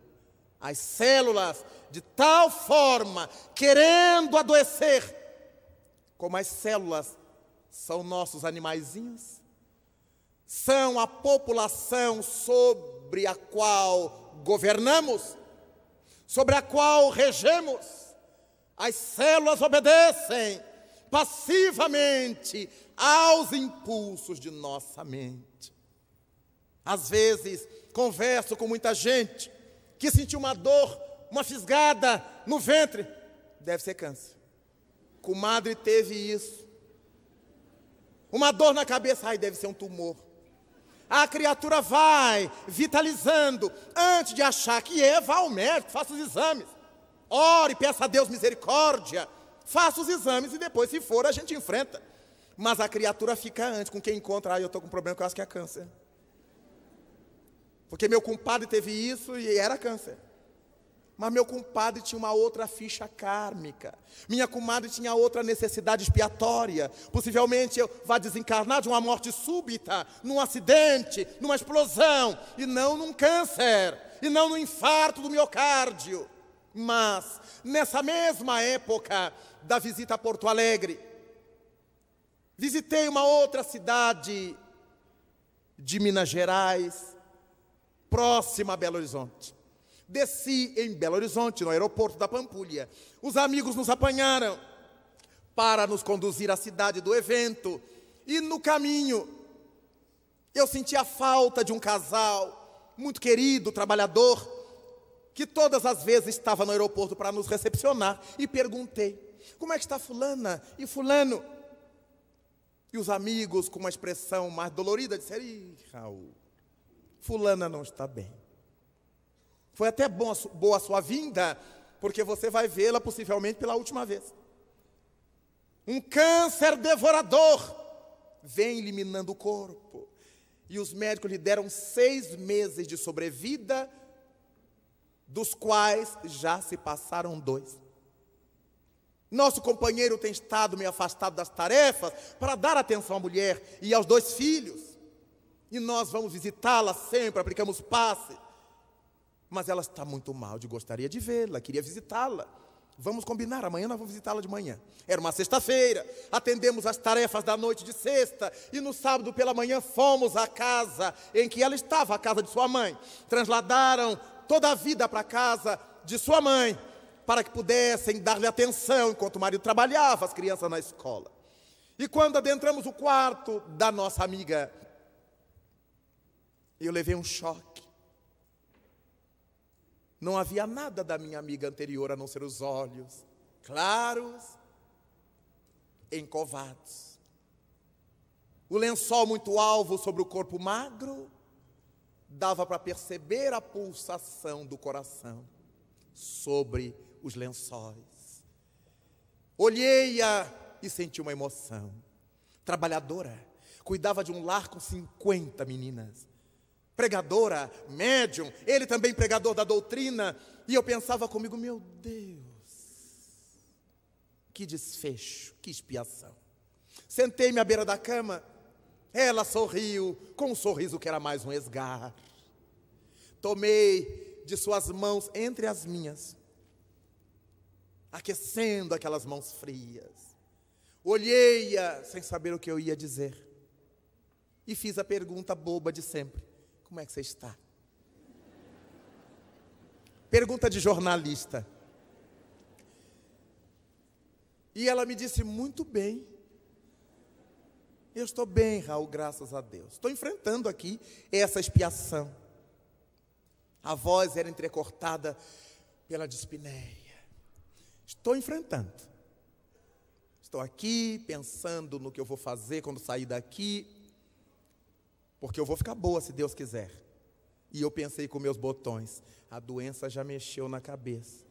as células de tal forma, querendo adoecer, como as células são nossos animaizinhos, são a população sob sobre a qual governamos, sobre a qual regemos. As células obedecem passivamente aos impulsos de nossa mente. Às vezes, converso com muita gente que sentiu uma dor, uma fisgada no ventre, deve ser câncer. Comadre teve isso. Uma dor na cabeça, ai, deve ser um tumor. A criatura vai vitalizando antes de achar que é, vá ao médico, faça os exames. Ore, peça a Deus misericórdia. Faça os exames e depois, se for, a gente enfrenta. Mas a criatura fica antes com quem encontra. Ah, eu estou com um problema que eu acho que é câncer. Porque meu compadre teve isso e era câncer. Mas meu compadre tinha uma outra ficha kármica. Minha comadre tinha outra necessidade expiatória. Possivelmente eu vá desencarnar de uma morte súbita, num acidente, numa explosão, e não num câncer, e não no infarto do miocárdio. Mas, nessa mesma época da visita a Porto Alegre, visitei uma outra cidade de Minas Gerais, próxima a Belo Horizonte. Desci em Belo Horizonte, no aeroporto da Pampulha. Os amigos nos apanharam para nos conduzir à cidade do evento. E no caminho, eu senti a falta de um casal muito querido, trabalhador, que todas as vezes estava no aeroporto para nos recepcionar. E perguntei: como é que está Fulana e Fulano? E os amigos, com uma expressão mais dolorida, disseram: Ih, Raul, Fulana não está bem. Foi até bom, boa a sua vinda, porque você vai vê-la possivelmente pela última vez. Um câncer devorador vem eliminando o corpo. E os médicos lhe deram seis meses de sobrevida, dos quais já se passaram dois. Nosso companheiro tem estado meio afastado das tarefas para dar atenção à mulher e aos dois filhos. E nós vamos visitá-la sempre, aplicamos passe. Mas ela está muito mal, Eu gostaria de vê-la, queria visitá-la. Vamos combinar, amanhã nós vamos visitá-la de manhã. Era uma sexta-feira, atendemos as tarefas da noite de sexta e no sábado pela manhã fomos à casa em que ela estava, a casa de sua mãe. Transladaram toda a vida para a casa de sua mãe, para que pudessem dar-lhe atenção enquanto o marido trabalhava, as crianças na escola. E quando adentramos o quarto da nossa amiga, eu levei um choque. Não havia nada da minha amiga anterior a não ser os olhos claros, encovados. O lençol muito alvo sobre o corpo magro dava para perceber a pulsação do coração sobre os lençóis. Olhei-a e senti uma emoção. Trabalhadora, cuidava de um lar com 50 meninas pregadora, médium, ele também pregador da doutrina, e eu pensava comigo, meu Deus, que desfecho, que expiação. Sentei-me à beira da cama, ela sorriu com um sorriso que era mais um esgar. Tomei de suas mãos entre as minhas, aquecendo aquelas mãos frias. Olhei-a sem saber o que eu ia dizer. E fiz a pergunta boba de sempre: como é que você está? Pergunta de jornalista. E ela me disse: Muito bem. Eu estou bem, Raul, graças a Deus. Estou enfrentando aqui essa expiação. A voz era entrecortada pela dispneia. Estou enfrentando. Estou aqui pensando no que eu vou fazer quando sair daqui porque eu vou ficar boa se Deus quiser. E eu pensei com meus botões, a doença já mexeu na cabeça.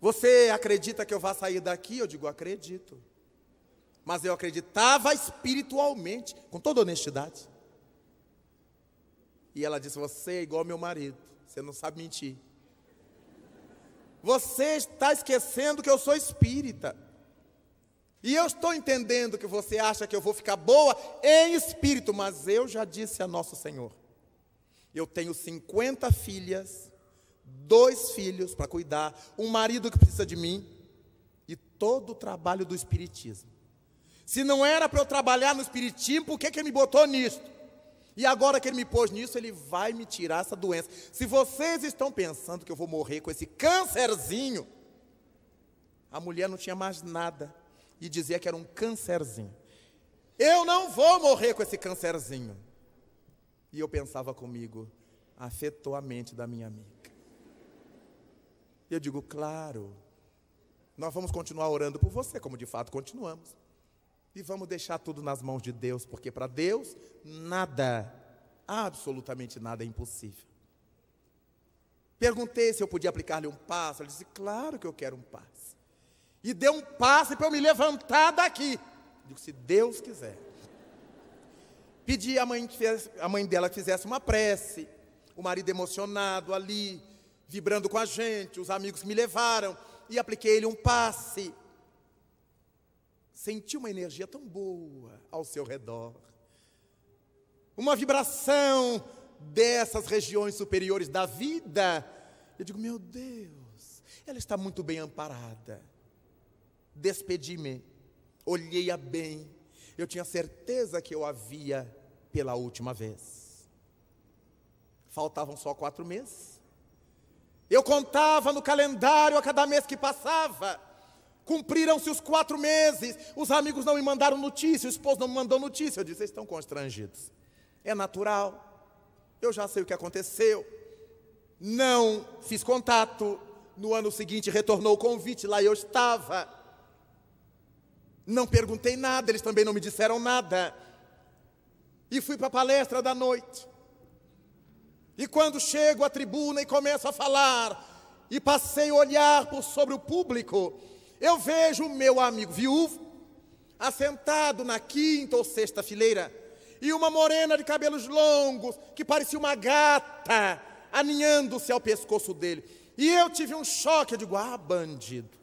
Você acredita que eu vá sair daqui? Eu digo, acredito. Mas eu acreditava espiritualmente, com toda honestidade. E ela disse: Você é igual meu marido, você não sabe mentir. Você está esquecendo que eu sou espírita. E eu estou entendendo que você acha que eu vou ficar boa em espírito, mas eu já disse a nosso Senhor: eu tenho 50 filhas, dois filhos para cuidar, um marido que precisa de mim e todo o trabalho do espiritismo. Se não era para eu trabalhar no espiritismo, por que, que ele me botou nisto? E agora que ele me pôs nisso, ele vai me tirar essa doença. Se vocês estão pensando que eu vou morrer com esse câncerzinho, a mulher não tinha mais nada e dizia que era um câncerzinho. Eu não vou morrer com esse câncerzinho. E eu pensava comigo, afetou a mente da minha amiga. E eu digo, claro, nós vamos continuar orando por você, como de fato continuamos. E vamos deixar tudo nas mãos de Deus, porque para Deus nada, absolutamente nada é impossível. Perguntei se eu podia aplicar-lhe um passo. Ele disse, claro que eu quero um passo e deu um passe para eu me levantar daqui. Digo, se Deus quiser. Pedi a mãe, que a mãe dela que fizesse uma prece, o marido emocionado ali, vibrando com a gente, os amigos me levaram e apliquei-lhe um passe. Senti uma energia tão boa ao seu redor, uma vibração dessas regiões superiores da vida. Eu digo, meu Deus, ela está muito bem amparada. Despedi-me, olhei-a bem, eu tinha certeza que eu a via pela última vez. Faltavam só quatro meses. Eu contava no calendário a cada mês que passava. Cumpriram-se os quatro meses. Os amigos não me mandaram notícia, o esposo não me mandou notícia. Eu disse: vocês estão constrangidos. É natural. Eu já sei o que aconteceu. Não fiz contato. No ano seguinte retornou o convite, lá eu estava. Não perguntei nada, eles também não me disseram nada. E fui para a palestra da noite. E quando chego à tribuna e começo a falar, e passei a olhar por sobre o público, eu vejo o meu amigo viúvo, assentado na quinta ou sexta fileira, e uma morena de cabelos longos, que parecia uma gata, aninhando-se ao pescoço dele. E eu tive um choque, eu digo, ah, bandido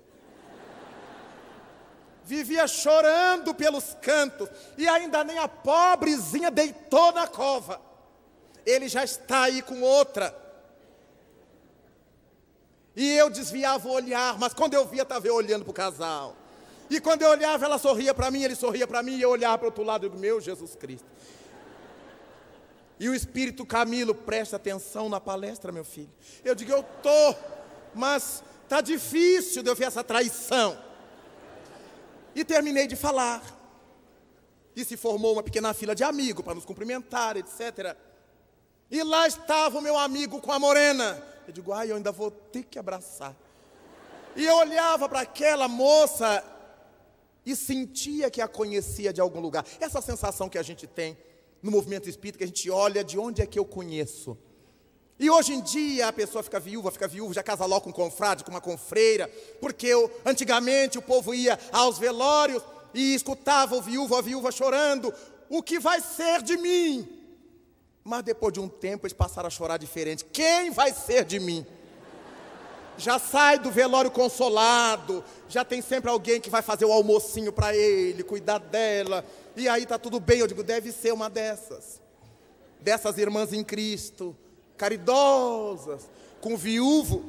vivia chorando pelos cantos, e ainda nem a pobrezinha deitou na cova. Ele já está aí com outra. E eu desviava o olhar, mas quando eu via, estava olhando para o casal. E quando eu olhava, ela sorria para mim, ele sorria para mim, e eu olhava para o outro lado do meu Jesus Cristo. E o Espírito Camilo, presta atenção na palestra, meu filho. Eu digo, eu estou, mas está difícil de eu ver essa traição e terminei de falar. E se formou uma pequena fila de amigo para nos cumprimentar, etc. E lá estava o meu amigo com a morena. Eu digo, ai, eu ainda vou ter que abraçar. E eu olhava para aquela moça e sentia que a conhecia de algum lugar. Essa sensação que a gente tem no movimento espírita, que a gente olha de onde é que eu conheço. E hoje em dia a pessoa fica viúva, fica viúva, já casa logo com um confrade, com uma confreira, porque eu, antigamente o povo ia aos velórios e escutava o viúvo, a viúva chorando: o que vai ser de mim? Mas depois de um tempo eles passaram a chorar diferente: quem vai ser de mim? já sai do velório consolado, já tem sempre alguém que vai fazer o almocinho para ele, cuidar dela, e aí tá tudo bem. Eu digo, deve ser uma dessas, dessas irmãs em Cristo, caridosas, com viúvo.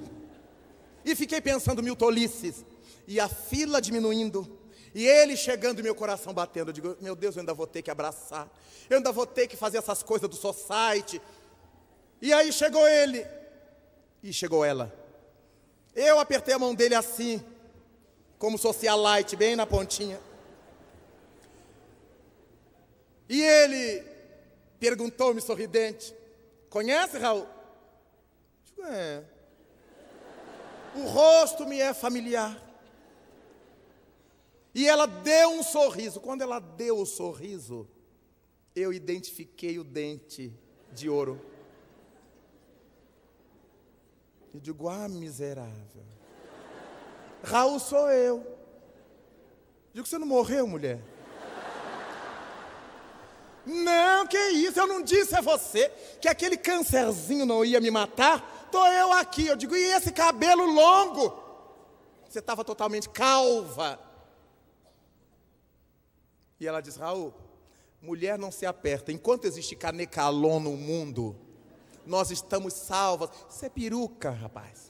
E fiquei pensando mil tolices. E a fila diminuindo. E ele chegando e meu coração batendo. Eu digo, meu Deus, eu ainda vou ter que abraçar. Eu ainda vou ter que fazer essas coisas do society. E aí chegou ele. E chegou ela. Eu apertei a mão dele assim, como socialite, bem na pontinha. E ele perguntou-me sorridente: Conhece, Raul? Digo, é. O rosto me é familiar. E ela deu um sorriso. Quando ela deu o sorriso, eu identifiquei o dente de ouro. Eu digo, ah, miserável. Raul sou eu. Digo, você não morreu, mulher? Não, que isso, eu não disse a você que aquele câncerzinho não ia me matar. Tô eu aqui. Eu digo, e esse cabelo longo? Você estava totalmente calva. E ela diz: Raul, mulher não se aperta. Enquanto existe canecalon no mundo, nós estamos salvas. Isso é peruca, rapaz.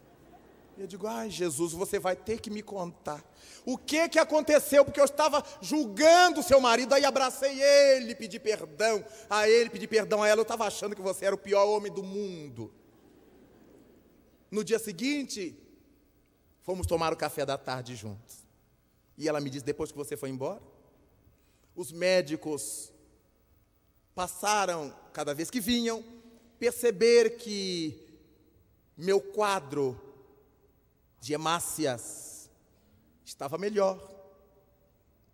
E eu digo: ai, Jesus, você vai ter que me contar. O que que aconteceu? Porque eu estava julgando seu marido, aí abracei ele, pedi perdão a ele, pedi perdão a ela. Eu estava achando que você era o pior homem do mundo. No dia seguinte, fomos tomar o café da tarde juntos. E ela me disse: depois que você foi embora, os médicos passaram, cada vez que vinham, perceber que meu quadro de hemácias estava melhor.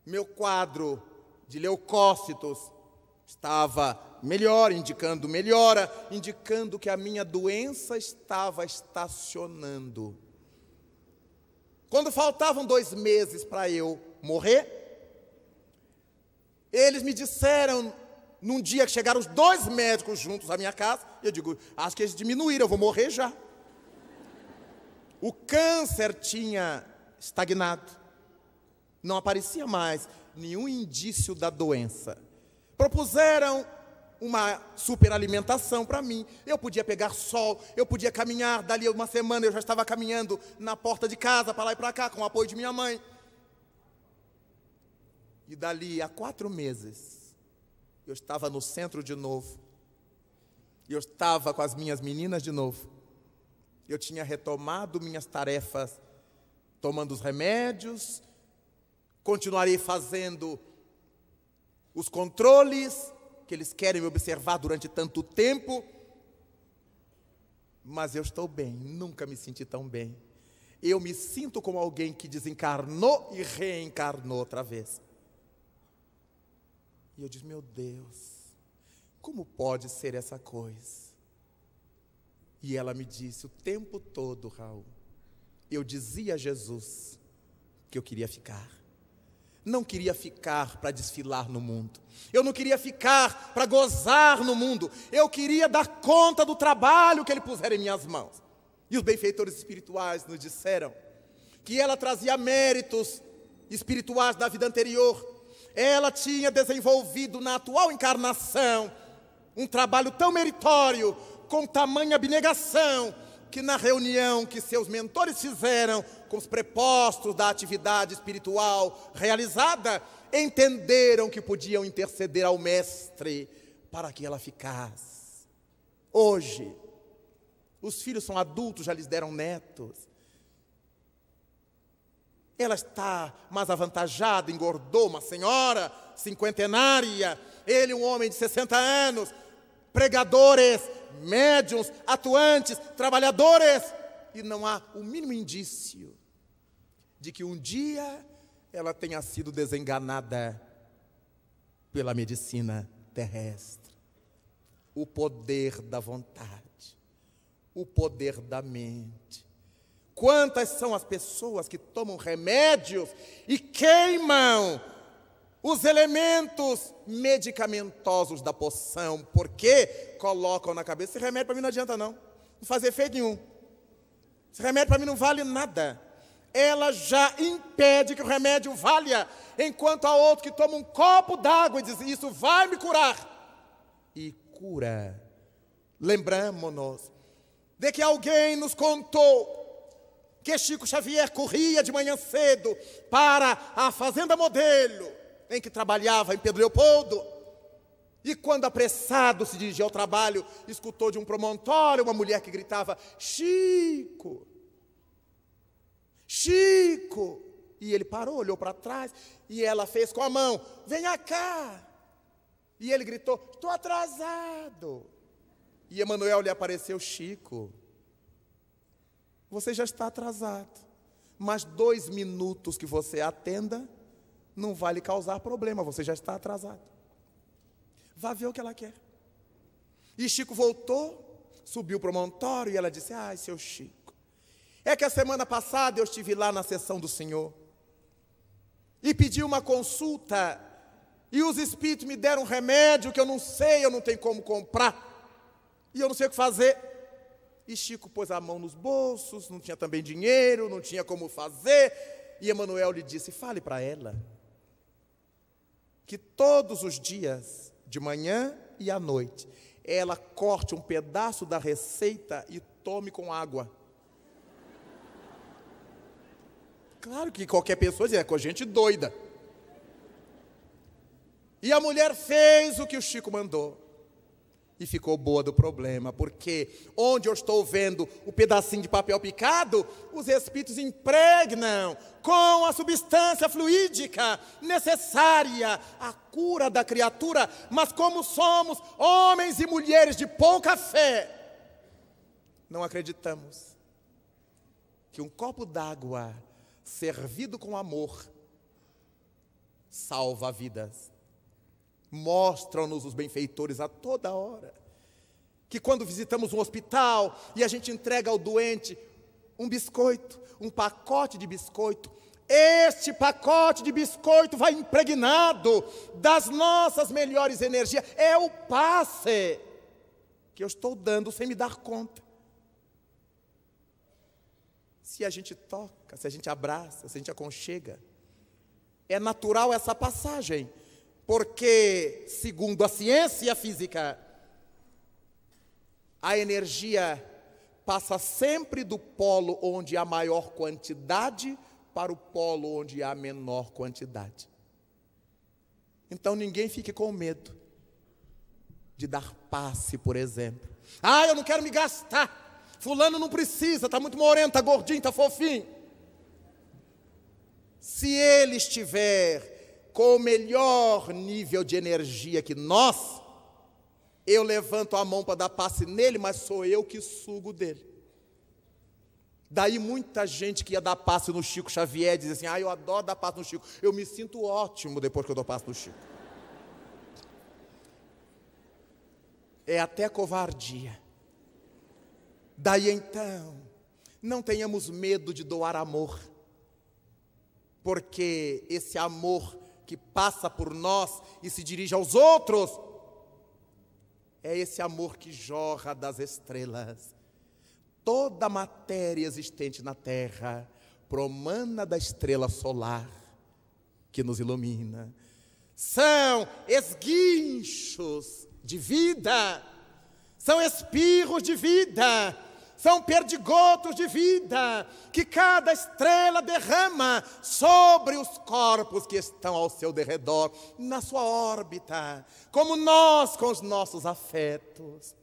Meu quadro de leucócitos estava melhor, indicando melhora, indicando que a minha doença estava estacionando. Quando faltavam dois meses para eu morrer, eles me disseram num dia que chegaram os dois médicos juntos à minha casa, eu digo, acho que eles diminuíram, eu vou morrer já. O câncer tinha estagnado. Não aparecia mais nenhum indício da doença. Propuseram uma superalimentação para mim. Eu podia pegar sol, eu podia caminhar. Dali uma semana eu já estava caminhando na porta de casa, para lá e para cá, com o apoio de minha mãe. E dali a quatro meses, eu estava no centro de novo. Eu estava com as minhas meninas de novo eu tinha retomado minhas tarefas, tomando os remédios, continuarei fazendo os controles que eles querem me observar durante tanto tempo, mas eu estou bem, nunca me senti tão bem. Eu me sinto como alguém que desencarnou e reencarnou outra vez. E eu disse: Meu Deus, como pode ser essa coisa? E ela me disse o tempo todo, Raul, eu dizia a Jesus que eu queria ficar. Não queria ficar para desfilar no mundo. Eu não queria ficar para gozar no mundo. Eu queria dar conta do trabalho que ele pusera em minhas mãos. E os benfeitores espirituais nos disseram que ela trazia méritos espirituais da vida anterior. Ela tinha desenvolvido na atual encarnação um trabalho tão meritório com tamanha abnegação que na reunião que seus mentores fizeram com os prepostos da atividade espiritual realizada, entenderam que podiam interceder ao Mestre para que ela ficasse. Hoje, os filhos são adultos, já lhes deram netos. Ela está mais avantajada, engordou, uma senhora cinquentenária, ele, um homem de 60 anos, pregadores, médiums, atuantes, trabalhadores, e não há o mínimo indício de que um dia ela tenha sido desenganada pela medicina terrestre. O poder da vontade, o poder da mente. Quantas são as pessoas que tomam remédios e queimam os elementos medicamentosos da poção, porque colocam na cabeça, esse remédio para mim não adianta não, não faz efeito nenhum. Esse remédio para mim não vale nada. Ela já impede que o remédio valha, enquanto há outro que toma um copo d'água e diz: "Isso vai me curar". E cura. Lembramos-nos de que alguém nos contou que Chico Xavier corria de manhã cedo para a fazenda modelo em que trabalhava em Pedro Leopoldo. E quando apressado se dirigia ao trabalho, escutou de um promontório uma mulher que gritava: Chico! Chico! E ele parou, olhou para trás e ela fez com a mão: Venha cá! E ele gritou: Estou atrasado! E Emanuel lhe apareceu: Chico, você já está atrasado, mas dois minutos que você atenda não vai lhe causar problema, você já está atrasado. Vá ver o que ela quer. E Chico voltou, subiu para o montório e ela disse: Ai, seu Chico, é que a semana passada eu estive lá na sessão do Senhor e pedi uma consulta, e os espíritos me deram um remédio que eu não sei, eu não tenho como comprar, e eu não sei o que fazer. E Chico pôs a mão nos bolsos, não tinha também dinheiro, não tinha como fazer. E Emanuel lhe disse: fale para ela que todos os dias, de manhã e à noite, ela corte um pedaço da receita e tome com água. Claro que qualquer pessoa diz, é com gente doida. E a mulher fez o que o Chico mandou e ficou boa do problema, porque onde eu estou vendo o pedacinho de papel picado, os espíritos impregnam com a substância fluídica necessária à cura da criatura, mas como somos homens e mulheres de pouca fé, não acreditamos que um copo d'água servido com amor salva vidas. Mostram-nos os benfeitores a toda hora. Que quando visitamos um hospital e a gente entrega ao doente um biscoito, um pacote de biscoito, este pacote de biscoito vai impregnado das nossas melhores energias. É o passe que eu estou dando sem me dar conta. Se a gente toca, se a gente abraça, se a gente aconchega, é natural essa passagem porque, segundo a ciência e a física, a energia passa sempre do polo onde há maior quantidade para o polo onde há menor quantidade. Então ninguém fique com medo de dar passe, por exemplo. Ah, eu não quero me gastar. Fulano não precisa, está muito moreno, está gordinho, está fofinho. Se ele estiver com o melhor nível de energia que nós, eu levanto a mão para dar passe nele, mas sou eu que sugo dele. Daí muita gente que ia dar passe no Chico Xavier diz assim: ah, eu adoro dar passe no Chico, eu me sinto ótimo depois que eu dou passe no Chico. É até covardia. Daí então, não tenhamos medo de doar amor, porque esse amor que passa por nós e se dirige aos outros, é esse amor que jorra das estrelas. Toda a matéria existente na terra promana da estrela solar que nos ilumina. São esguinchos de vida, são espirros de vida são perdigotos de vida que cada estrela derrama sobre os corpos que estão ao seu derredor, na sua órbita, como nós com os nossos afetos.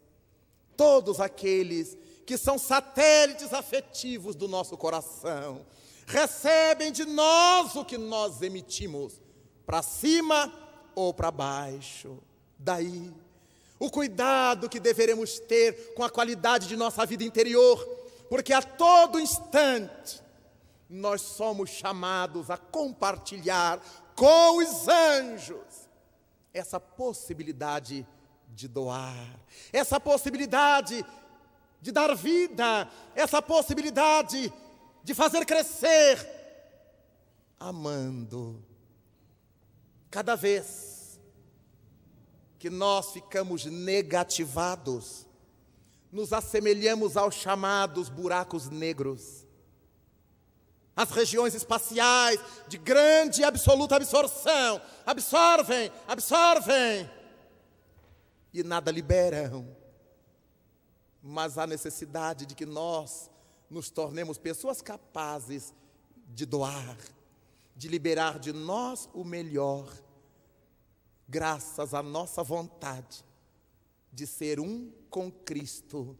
Todos aqueles que são satélites afetivos do nosso coração recebem de nós o que nós emitimos, para cima ou para baixo. Daí o cuidado que deveremos ter com a qualidade de nossa vida interior, porque a todo instante nós somos chamados a compartilhar com os anjos essa possibilidade de doar, essa possibilidade de dar vida, essa possibilidade de fazer crescer, amando cada vez que nós ficamos negativados, nos assemelhamos aos chamados buracos negros, as regiões espaciais de grande e absoluta absorção, absorvem, absorvem, e nada liberam. Mas há necessidade de que nós nos tornemos pessoas capazes de doar, de liberar de nós o melhor graças à nossa vontade de ser um com Cristo,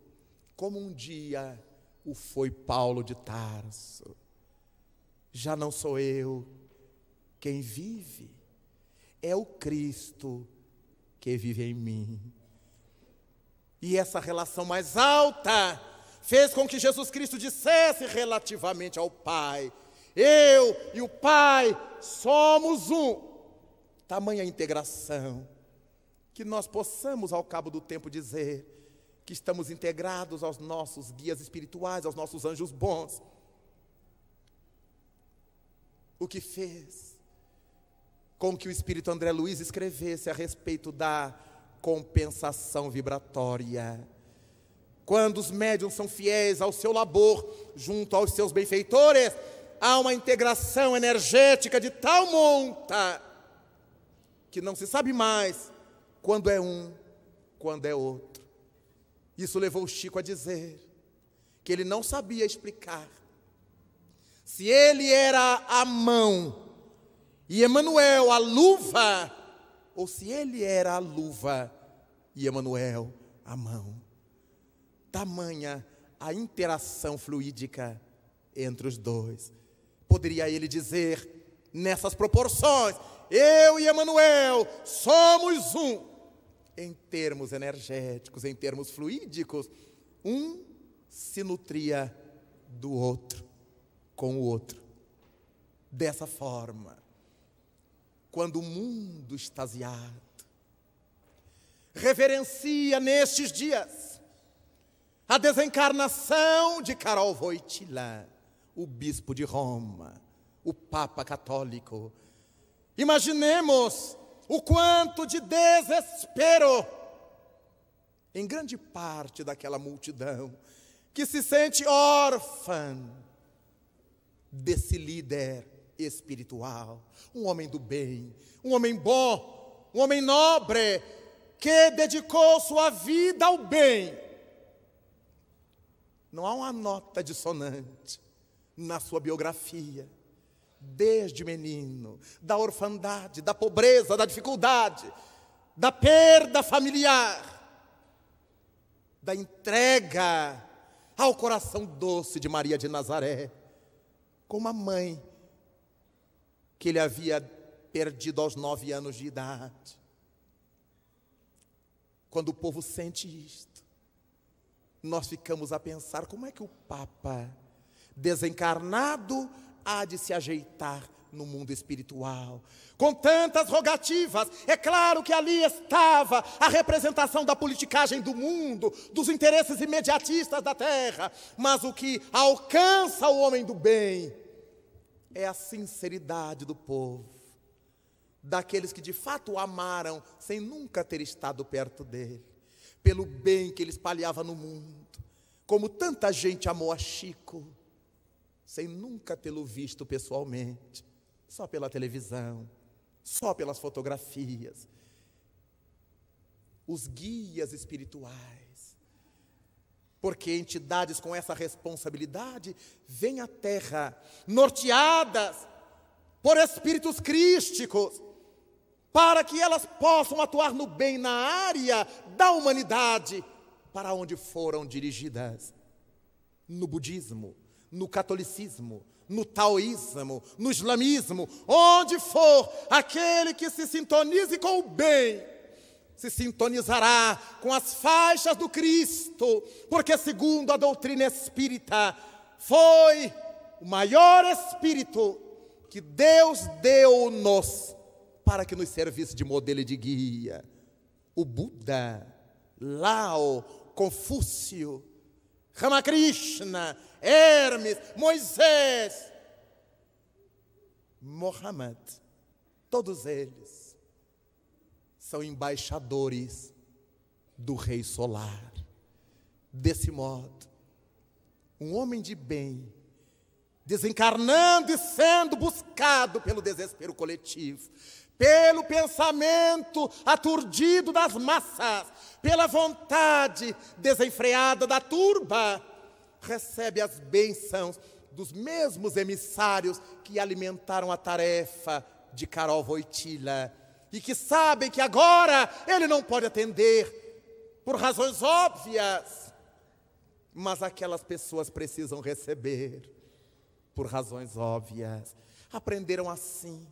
como um dia o foi Paulo de Tarso. Já não sou eu quem vive, é o Cristo que vive em mim. E essa relação mais alta fez com que Jesus Cristo dissesse relativamente ao Pai: Eu e o Pai somos um tamanha integração, que nós possamos, ao cabo do tempo, dizer que estamos integrados aos nossos guias espirituais, aos nossos anjos bons. O que fez com que o espírito André Luiz escrevesse a respeito da compensação vibratória. Quando os médiums são fiéis ao seu labor, junto aos seus benfeitores, há uma integração energética de tal monta que não se sabe mais quando é um, quando é outro. Isso levou Chico a dizer que ele não sabia explicar se ele era a mão e Emanuel a luva, ou se ele era a luva e Emanuel a mão. Tamanha a interação fluídica entre os dois. Poderia ele dizer, nessas proporções, eu e Emanuel somos um. Em termos energéticos, em termos fluídicos, um se nutria do outro, com o outro. Dessa forma, quando o mundo extasiado reverencia nestes dias a desencarnação de Carol Voitila, o bispo de Roma, o Papa Católico, Imaginemos o quanto de desespero em grande parte daquela multidão que se sente órfã desse líder espiritual, um homem do bem, um homem bom, um homem nobre, que dedicou sua vida ao bem. Não há uma nota dissonante na sua biografia desde menino, da orfandade, da pobreza, da dificuldade, da perda familiar, da entrega ao coração doce de Maria de Nazaré, como a mãe que ele havia perdido aos nove anos de idade. Quando o povo sente isto, nós ficamos a pensar como é que o Papa, desencarnado, há de se ajeitar no mundo espiritual. Com tantas rogativas, é claro que ali estava a representação da politicagem do mundo, dos interesses imediatistas da terra, mas o que alcança o homem do bem é a sinceridade do povo, daqueles que de fato o amaram sem nunca ter estado perto dele, pelo bem que ele espalhava no mundo. Como tanta gente amou a Chico sem nunca tê-lo visto pessoalmente, só pela televisão, só pelas fotografias. Os guias espirituais. Porque entidades com essa responsabilidade vêm à Terra, norteadas por espíritos crísticos, para que elas possam atuar no bem na área da humanidade para onde foram dirigidas. No budismo, no catolicismo, no taoísmo, no islamismo, onde for, aquele que se sintonize com o bem, se sintonizará com as faixas do Cristo, porque, segundo a doutrina espírita, foi o maior espírito que Deus deu-nos para que nos servisse de modelo e de guia. O Buda, Lao, Confúcio, Ramakrishna, Hermes, Moisés, Mohammed, todos eles são embaixadores do Rei Solar. Desse modo, um homem de bem, desencarnando e sendo buscado pelo desespero coletivo, pelo pensamento aturdido das massas, pela vontade desenfreada da turba, recebe as bênçãos dos mesmos emissários que alimentaram a tarefa de Carol Voitila e que sabem que agora ele não pode atender por razões óbvias, mas aquelas pessoas precisam receber por razões óbvias. Aprenderam assim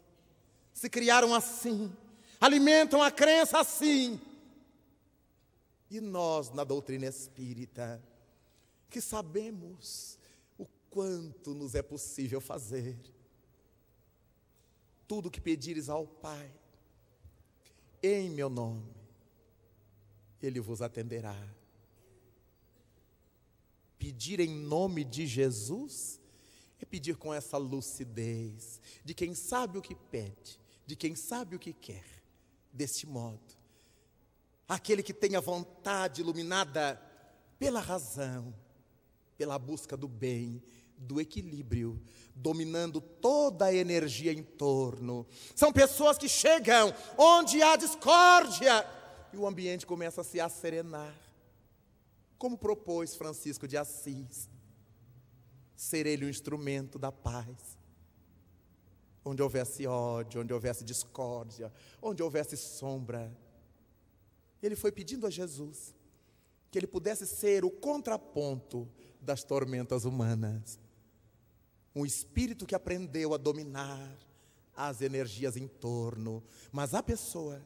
se criaram assim, alimentam a crença assim. E nós, na doutrina espírita, que sabemos o quanto nos é possível fazer, tudo que pedires ao Pai, em meu nome, Ele vos atenderá. Pedir em nome de Jesus é pedir com essa lucidez de quem sabe o que pede de quem sabe o que quer, deste modo. Aquele que tem a vontade iluminada pela razão, pela busca do bem, do equilíbrio, dominando toda a energia em torno. São pessoas que chegam onde há discórdia e o ambiente começa a se acerenar. Como propôs Francisco de Assis, ser ele o um instrumento da paz onde houvesse ódio, onde houvesse discórdia, onde houvesse sombra. Ele foi pedindo a Jesus que ele pudesse ser o contraponto das tormentas humanas. Um espírito que aprendeu a dominar as energias em torno, mas há pessoas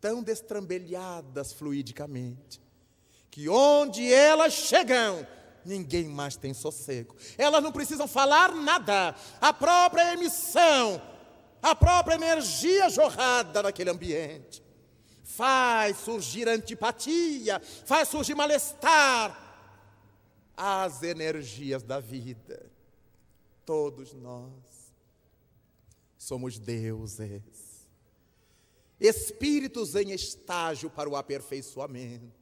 tão destrambelhadas fluidicamente que onde elas chegam, ninguém mais tem sossego. Elas não precisam falar nada. A própria emissão, a própria energia jorrada naquele ambiente faz surgir antipatia, faz surgir mal estar. As energias da vida. Todos nós somos deuses, espíritos em estágio para o aperfeiçoamento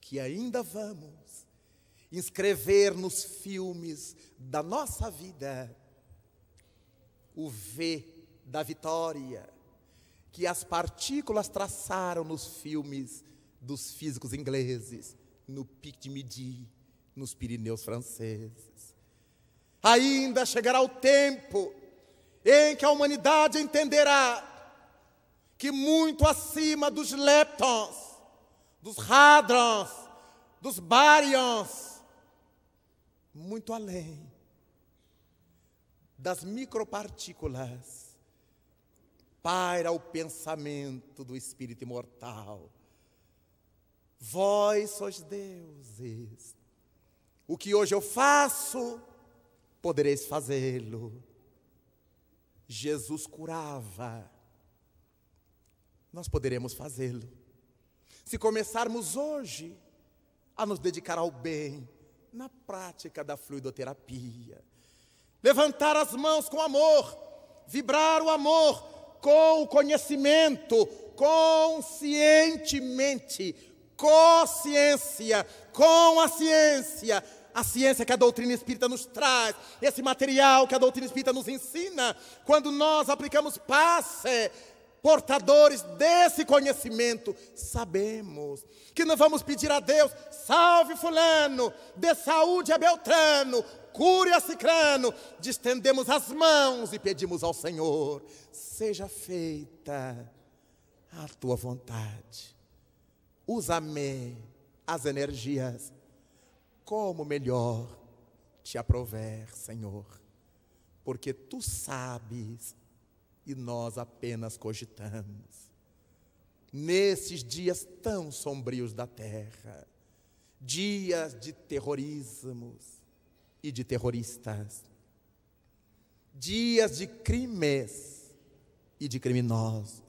que ainda vamos inscrever nos filmes da nossa vida o V da vitória que as partículas traçaram nos filmes dos físicos ingleses, no Pic de Midi, nos Pirineus franceses. Ainda chegará o tempo em que a humanidade entenderá que muito acima dos leptons dos hadrons, dos Baryons, muito além das micropartículas, paira o pensamento do espírito imortal. Vós sois deuses. O que hoje eu faço, podereis fazê-lo. Jesus curava. Nós poderemos fazê-lo se começarmos hoje a nos dedicar ao bem, na prática da fluidoterapia, levantar as mãos com amor, vibrar o amor com o conhecimento, conscientemente, consciência, com a ciência, a ciência que a doutrina espírita nos traz, esse material que a doutrina espírita nos ensina, quando nós aplicamos passe, portadores desse conhecimento, sabemos que não vamos pedir a Deus, salve Fulano, dê saúde a Beltrano, cure a Cicrano. Distendemos as mãos e pedimos ao Senhor, seja feita a tua vontade. Usa-me as energias como melhor te aprover, Senhor, porque tu sabes e nós apenas cogitamos. Nesses dias tão sombrios da terra, dias de terrorismos e de terroristas, dias de crimes e de criminosos,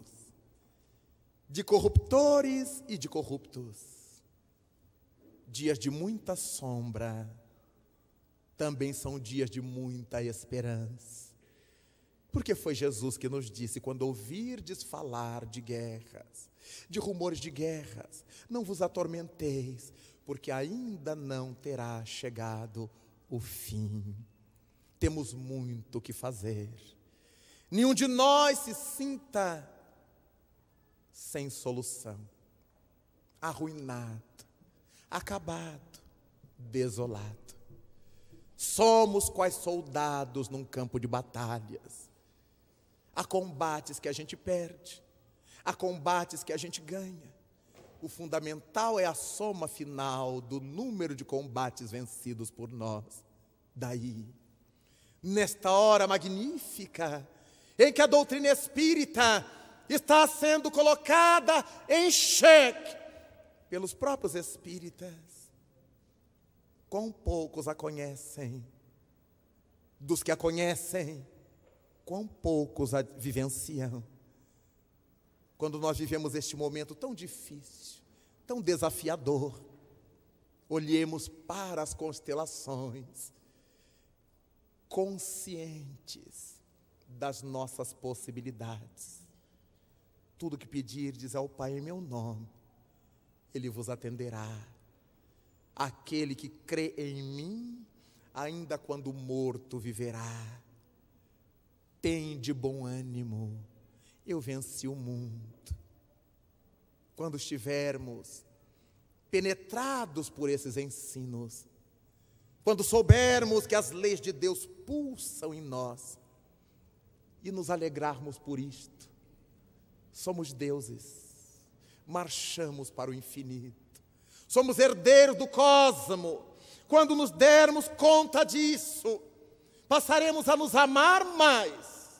de corruptores e de corruptos, dias de muita sombra, também são dias de muita esperança porque foi Jesus que nos disse: quando ouvirdes falar de guerras, de rumores de guerras, não vos atormenteis, porque ainda não terá chegado o fim. Temos muito o que fazer. Nenhum de nós se sinta sem solução, arruinado, acabado, desolado. Somos quais soldados num campo de batalhas Há combates que a gente perde, há combates que a gente ganha. O fundamental é a soma final do número de combates vencidos por nós. Daí, nesta hora magnífica, em que a doutrina espírita está sendo colocada em xeque pelos próprios espíritas, quão poucos a conhecem, dos que a conhecem, quão poucos a vivenciam. Quando nós vivemos este momento tão difícil, tão desafiador, olhemos para as constelações, conscientes das nossas possibilidades. Tudo que pedirdes ao Pai em meu nome, Ele vos atenderá. Aquele que crê em mim, ainda quando morto viverá tem de bom ânimo, eu venci o mundo. Quando estivermos penetrados por esses ensinos, quando soubermos que as leis de Deus pulsam em nós e nos alegrarmos por isto, somos deuses, marchamos para o infinito, somos herdeiros do cosmo. Quando nos dermos conta disso, passaremos a nos amar mais,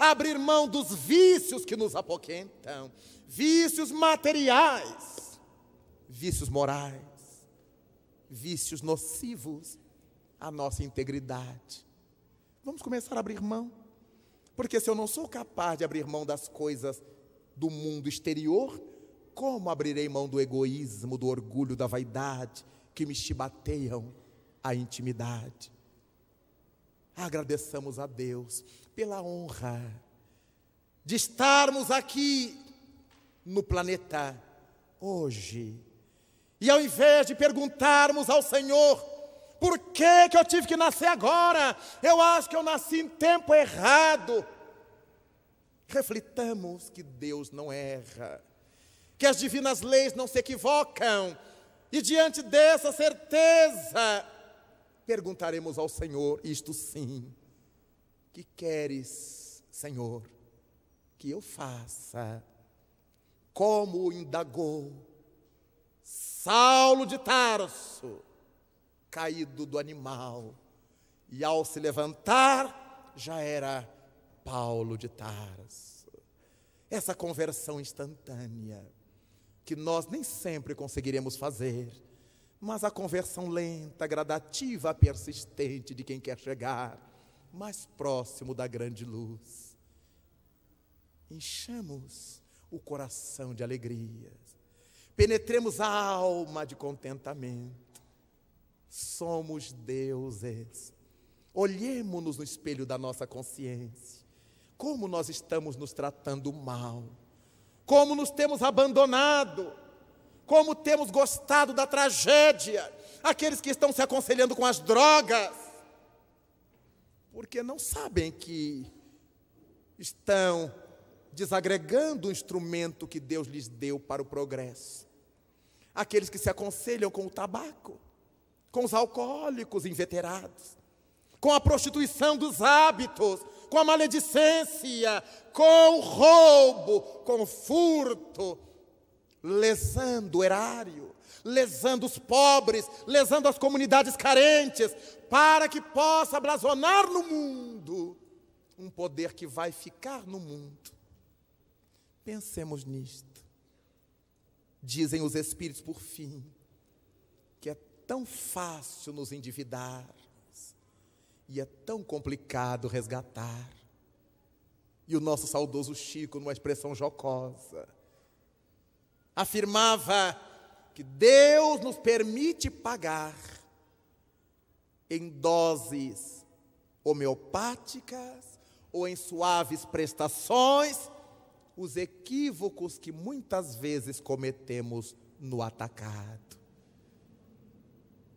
a abrir mão dos vícios que nos apoquentam vícios materiais, vícios morais, vícios nocivos à nossa integridade. Vamos começar a abrir mão, porque se eu não sou capaz de abrir mão das coisas do mundo exterior, como abrirei mão do egoísmo, do orgulho, da vaidade que me chibateiam a intimidade? Agradeçamos a Deus pela honra de estarmos aqui no planeta hoje. E ao invés de perguntarmos ao Senhor, por que, que eu tive que nascer agora? Eu acho que eu nasci em tempo errado. Reflitamos que Deus não erra, que as divinas leis não se equivocam, e diante dessa certeza, perguntaremos ao Senhor, isto sim: Que queres, Senhor, que eu faça? Como indagou Saulo de Tarso, caído do animal, e ao se levantar, já era Paulo de Tarso. Essa conversão instantânea que nós nem sempre conseguiremos fazer mas a conversão lenta, gradativa, persistente de quem quer chegar mais próximo da grande luz. Enchamos o coração de alegrias, penetremos a alma de contentamento. Somos deuses. Olhemos-nos no espelho da nossa consciência. Como nós estamos nos tratando mal. Como nos temos abandonado como temos gostado da tragédia, aqueles que estão se aconselhando com as drogas, porque não sabem que estão desagregando o instrumento que Deus lhes deu para o progresso. Aqueles que se aconselham com o tabaco, com os alcoólicos inveterados, com a prostituição dos hábitos, com a maledicência, com o roubo, com o furto, lesando o erário, lesando os pobres, lesando as comunidades carentes, para que possa blasonar no mundo um poder que vai ficar no mundo. Pensemos nisto. Dizem os espíritos, por fim, que é tão fácil nos endividar e é tão complicado resgatar. E o nosso saudoso Chico, numa expressão jocosa, afirmava que Deus nos permite pagar em doses homeopáticas ou em suaves prestações os equívocos que muitas vezes cometemos no atacado.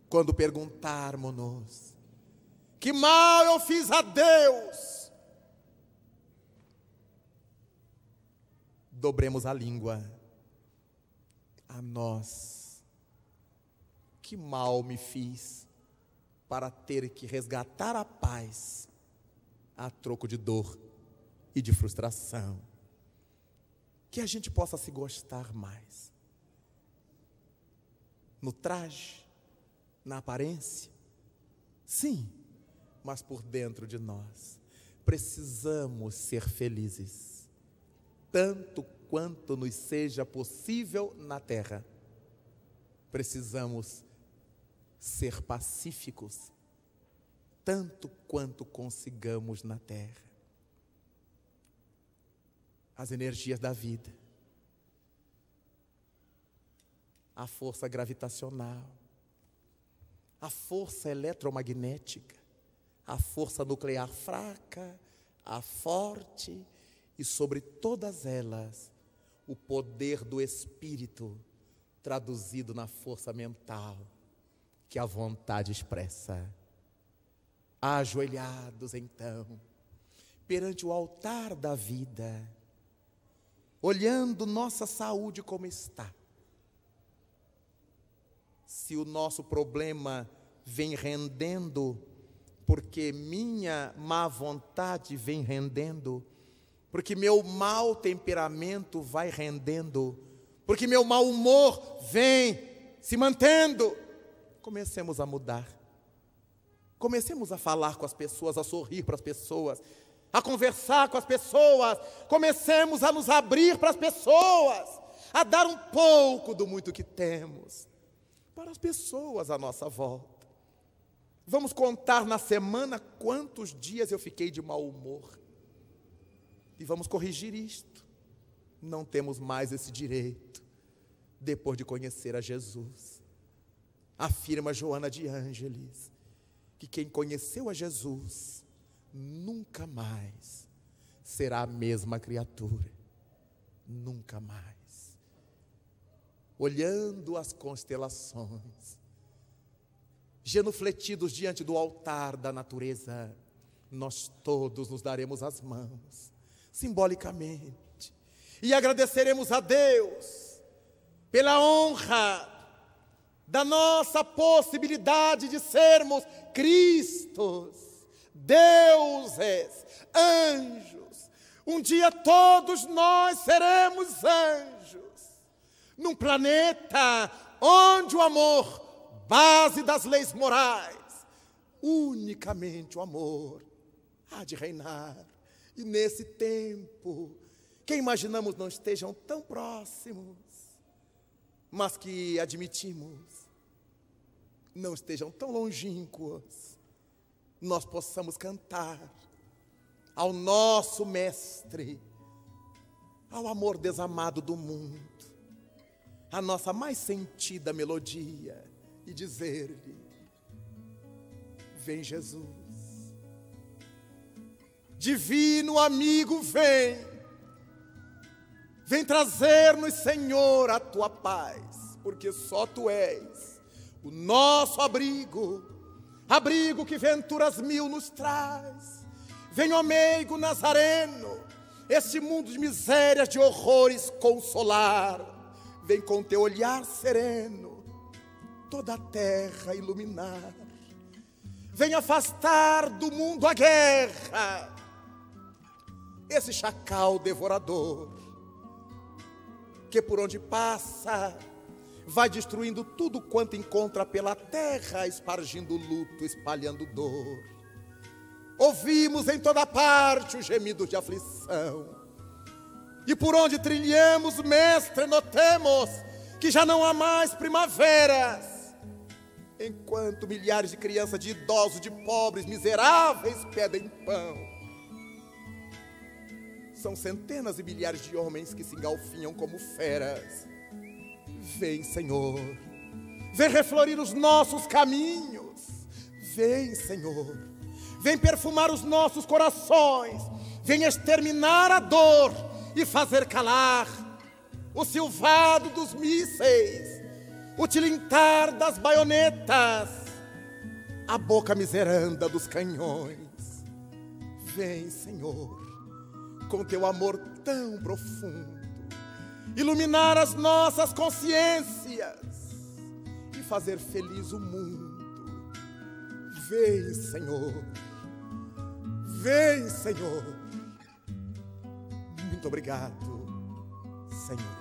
Quando perguntarmos-nos: que mal eu fiz a Deus? Dobremos a língua a nós. Que mal me fiz para ter que resgatar a paz a troco de dor e de frustração. Que a gente possa se gostar mais. No traje, na aparência, sim, mas por dentro de nós. Precisamos ser felizes, tanto quanto nos seja possível na terra, precisamos ser pacíficos, tanto quanto consigamos na terra. As energias da vida, a força gravitacional, a força eletromagnética, a força nuclear fraca, a forte, e sobre todas elas o poder do espírito traduzido na força mental que a vontade expressa. Ajoelhados então, perante o altar da vida, olhando nossa saúde como está. Se o nosso problema vem rendendo, porque minha má vontade vem rendendo, porque meu mau temperamento vai rendendo, porque meu mau humor vem se mantendo. Comecemos a mudar. Comecemos a falar com as pessoas, a sorrir para as pessoas, a conversar com as pessoas. Comecemos a nos abrir para as pessoas, a dar um pouco do muito que temos para as pessoas à nossa volta. Vamos contar na semana quantos dias eu fiquei de mau humor. E vamos corrigir isto. Não temos mais esse direito depois de conhecer a Jesus. Afirma Joana de Ângeles que quem conheceu a Jesus nunca mais será a mesma criatura. Nunca mais. Olhando as constelações, genufletidos diante do altar da natureza, nós todos nos daremos as mãos simbolicamente. E agradeceremos a Deus pela honra da nossa possibilidade de sermos Cristos, deuses, anjos. Um dia todos nós seremos anjos, num planeta onde o amor, base das leis morais, unicamente o amor, há de reinar e nesse tempo, que imaginamos não estejam tão próximos, mas que admitimos não estejam tão longínquos, nós possamos cantar ao nosso Mestre, ao amor desamado do mundo, a nossa mais sentida melodia e dizer-lhe: Vem Jesus divino amigo, vem. Vem trazer-nos, Senhor, a tua paz, porque só tu és o nosso abrigo, abrigo que venturas mil nos traz. Vem, amigo Nazareno, este mundo de misérias, de horrores, consolar. Vem com teu olhar sereno, toda a terra iluminar. Vem afastar do mundo a guerra esse chacal devorador, que por onde passa, vai destruindo tudo quanto encontra pela terra, espargindo luto, espalhando dor. Ouvimos em toda parte os gemidos de aflição. E por onde trilhamos, mestre, notemos que já não há mais primaveras. Enquanto milhares de crianças, de idosos, de pobres, miseráveis pedem pão. São centenas e milhares de homens que se engalfinham como feras. Vem, Senhor. Vem reflorir os nossos caminhos. Vem, Senhor. Vem perfumar os nossos corações. Vem exterminar a dor e fazer calar o silvado dos mísseis, o tilintar das baionetas, a boca miseranda dos canhões. Vem, Senhor com teu amor tão profundo, iluminar as nossas consciências e fazer feliz o mundo. Vem, Senhor, vem, Senhor. Muito obrigado, Senhor.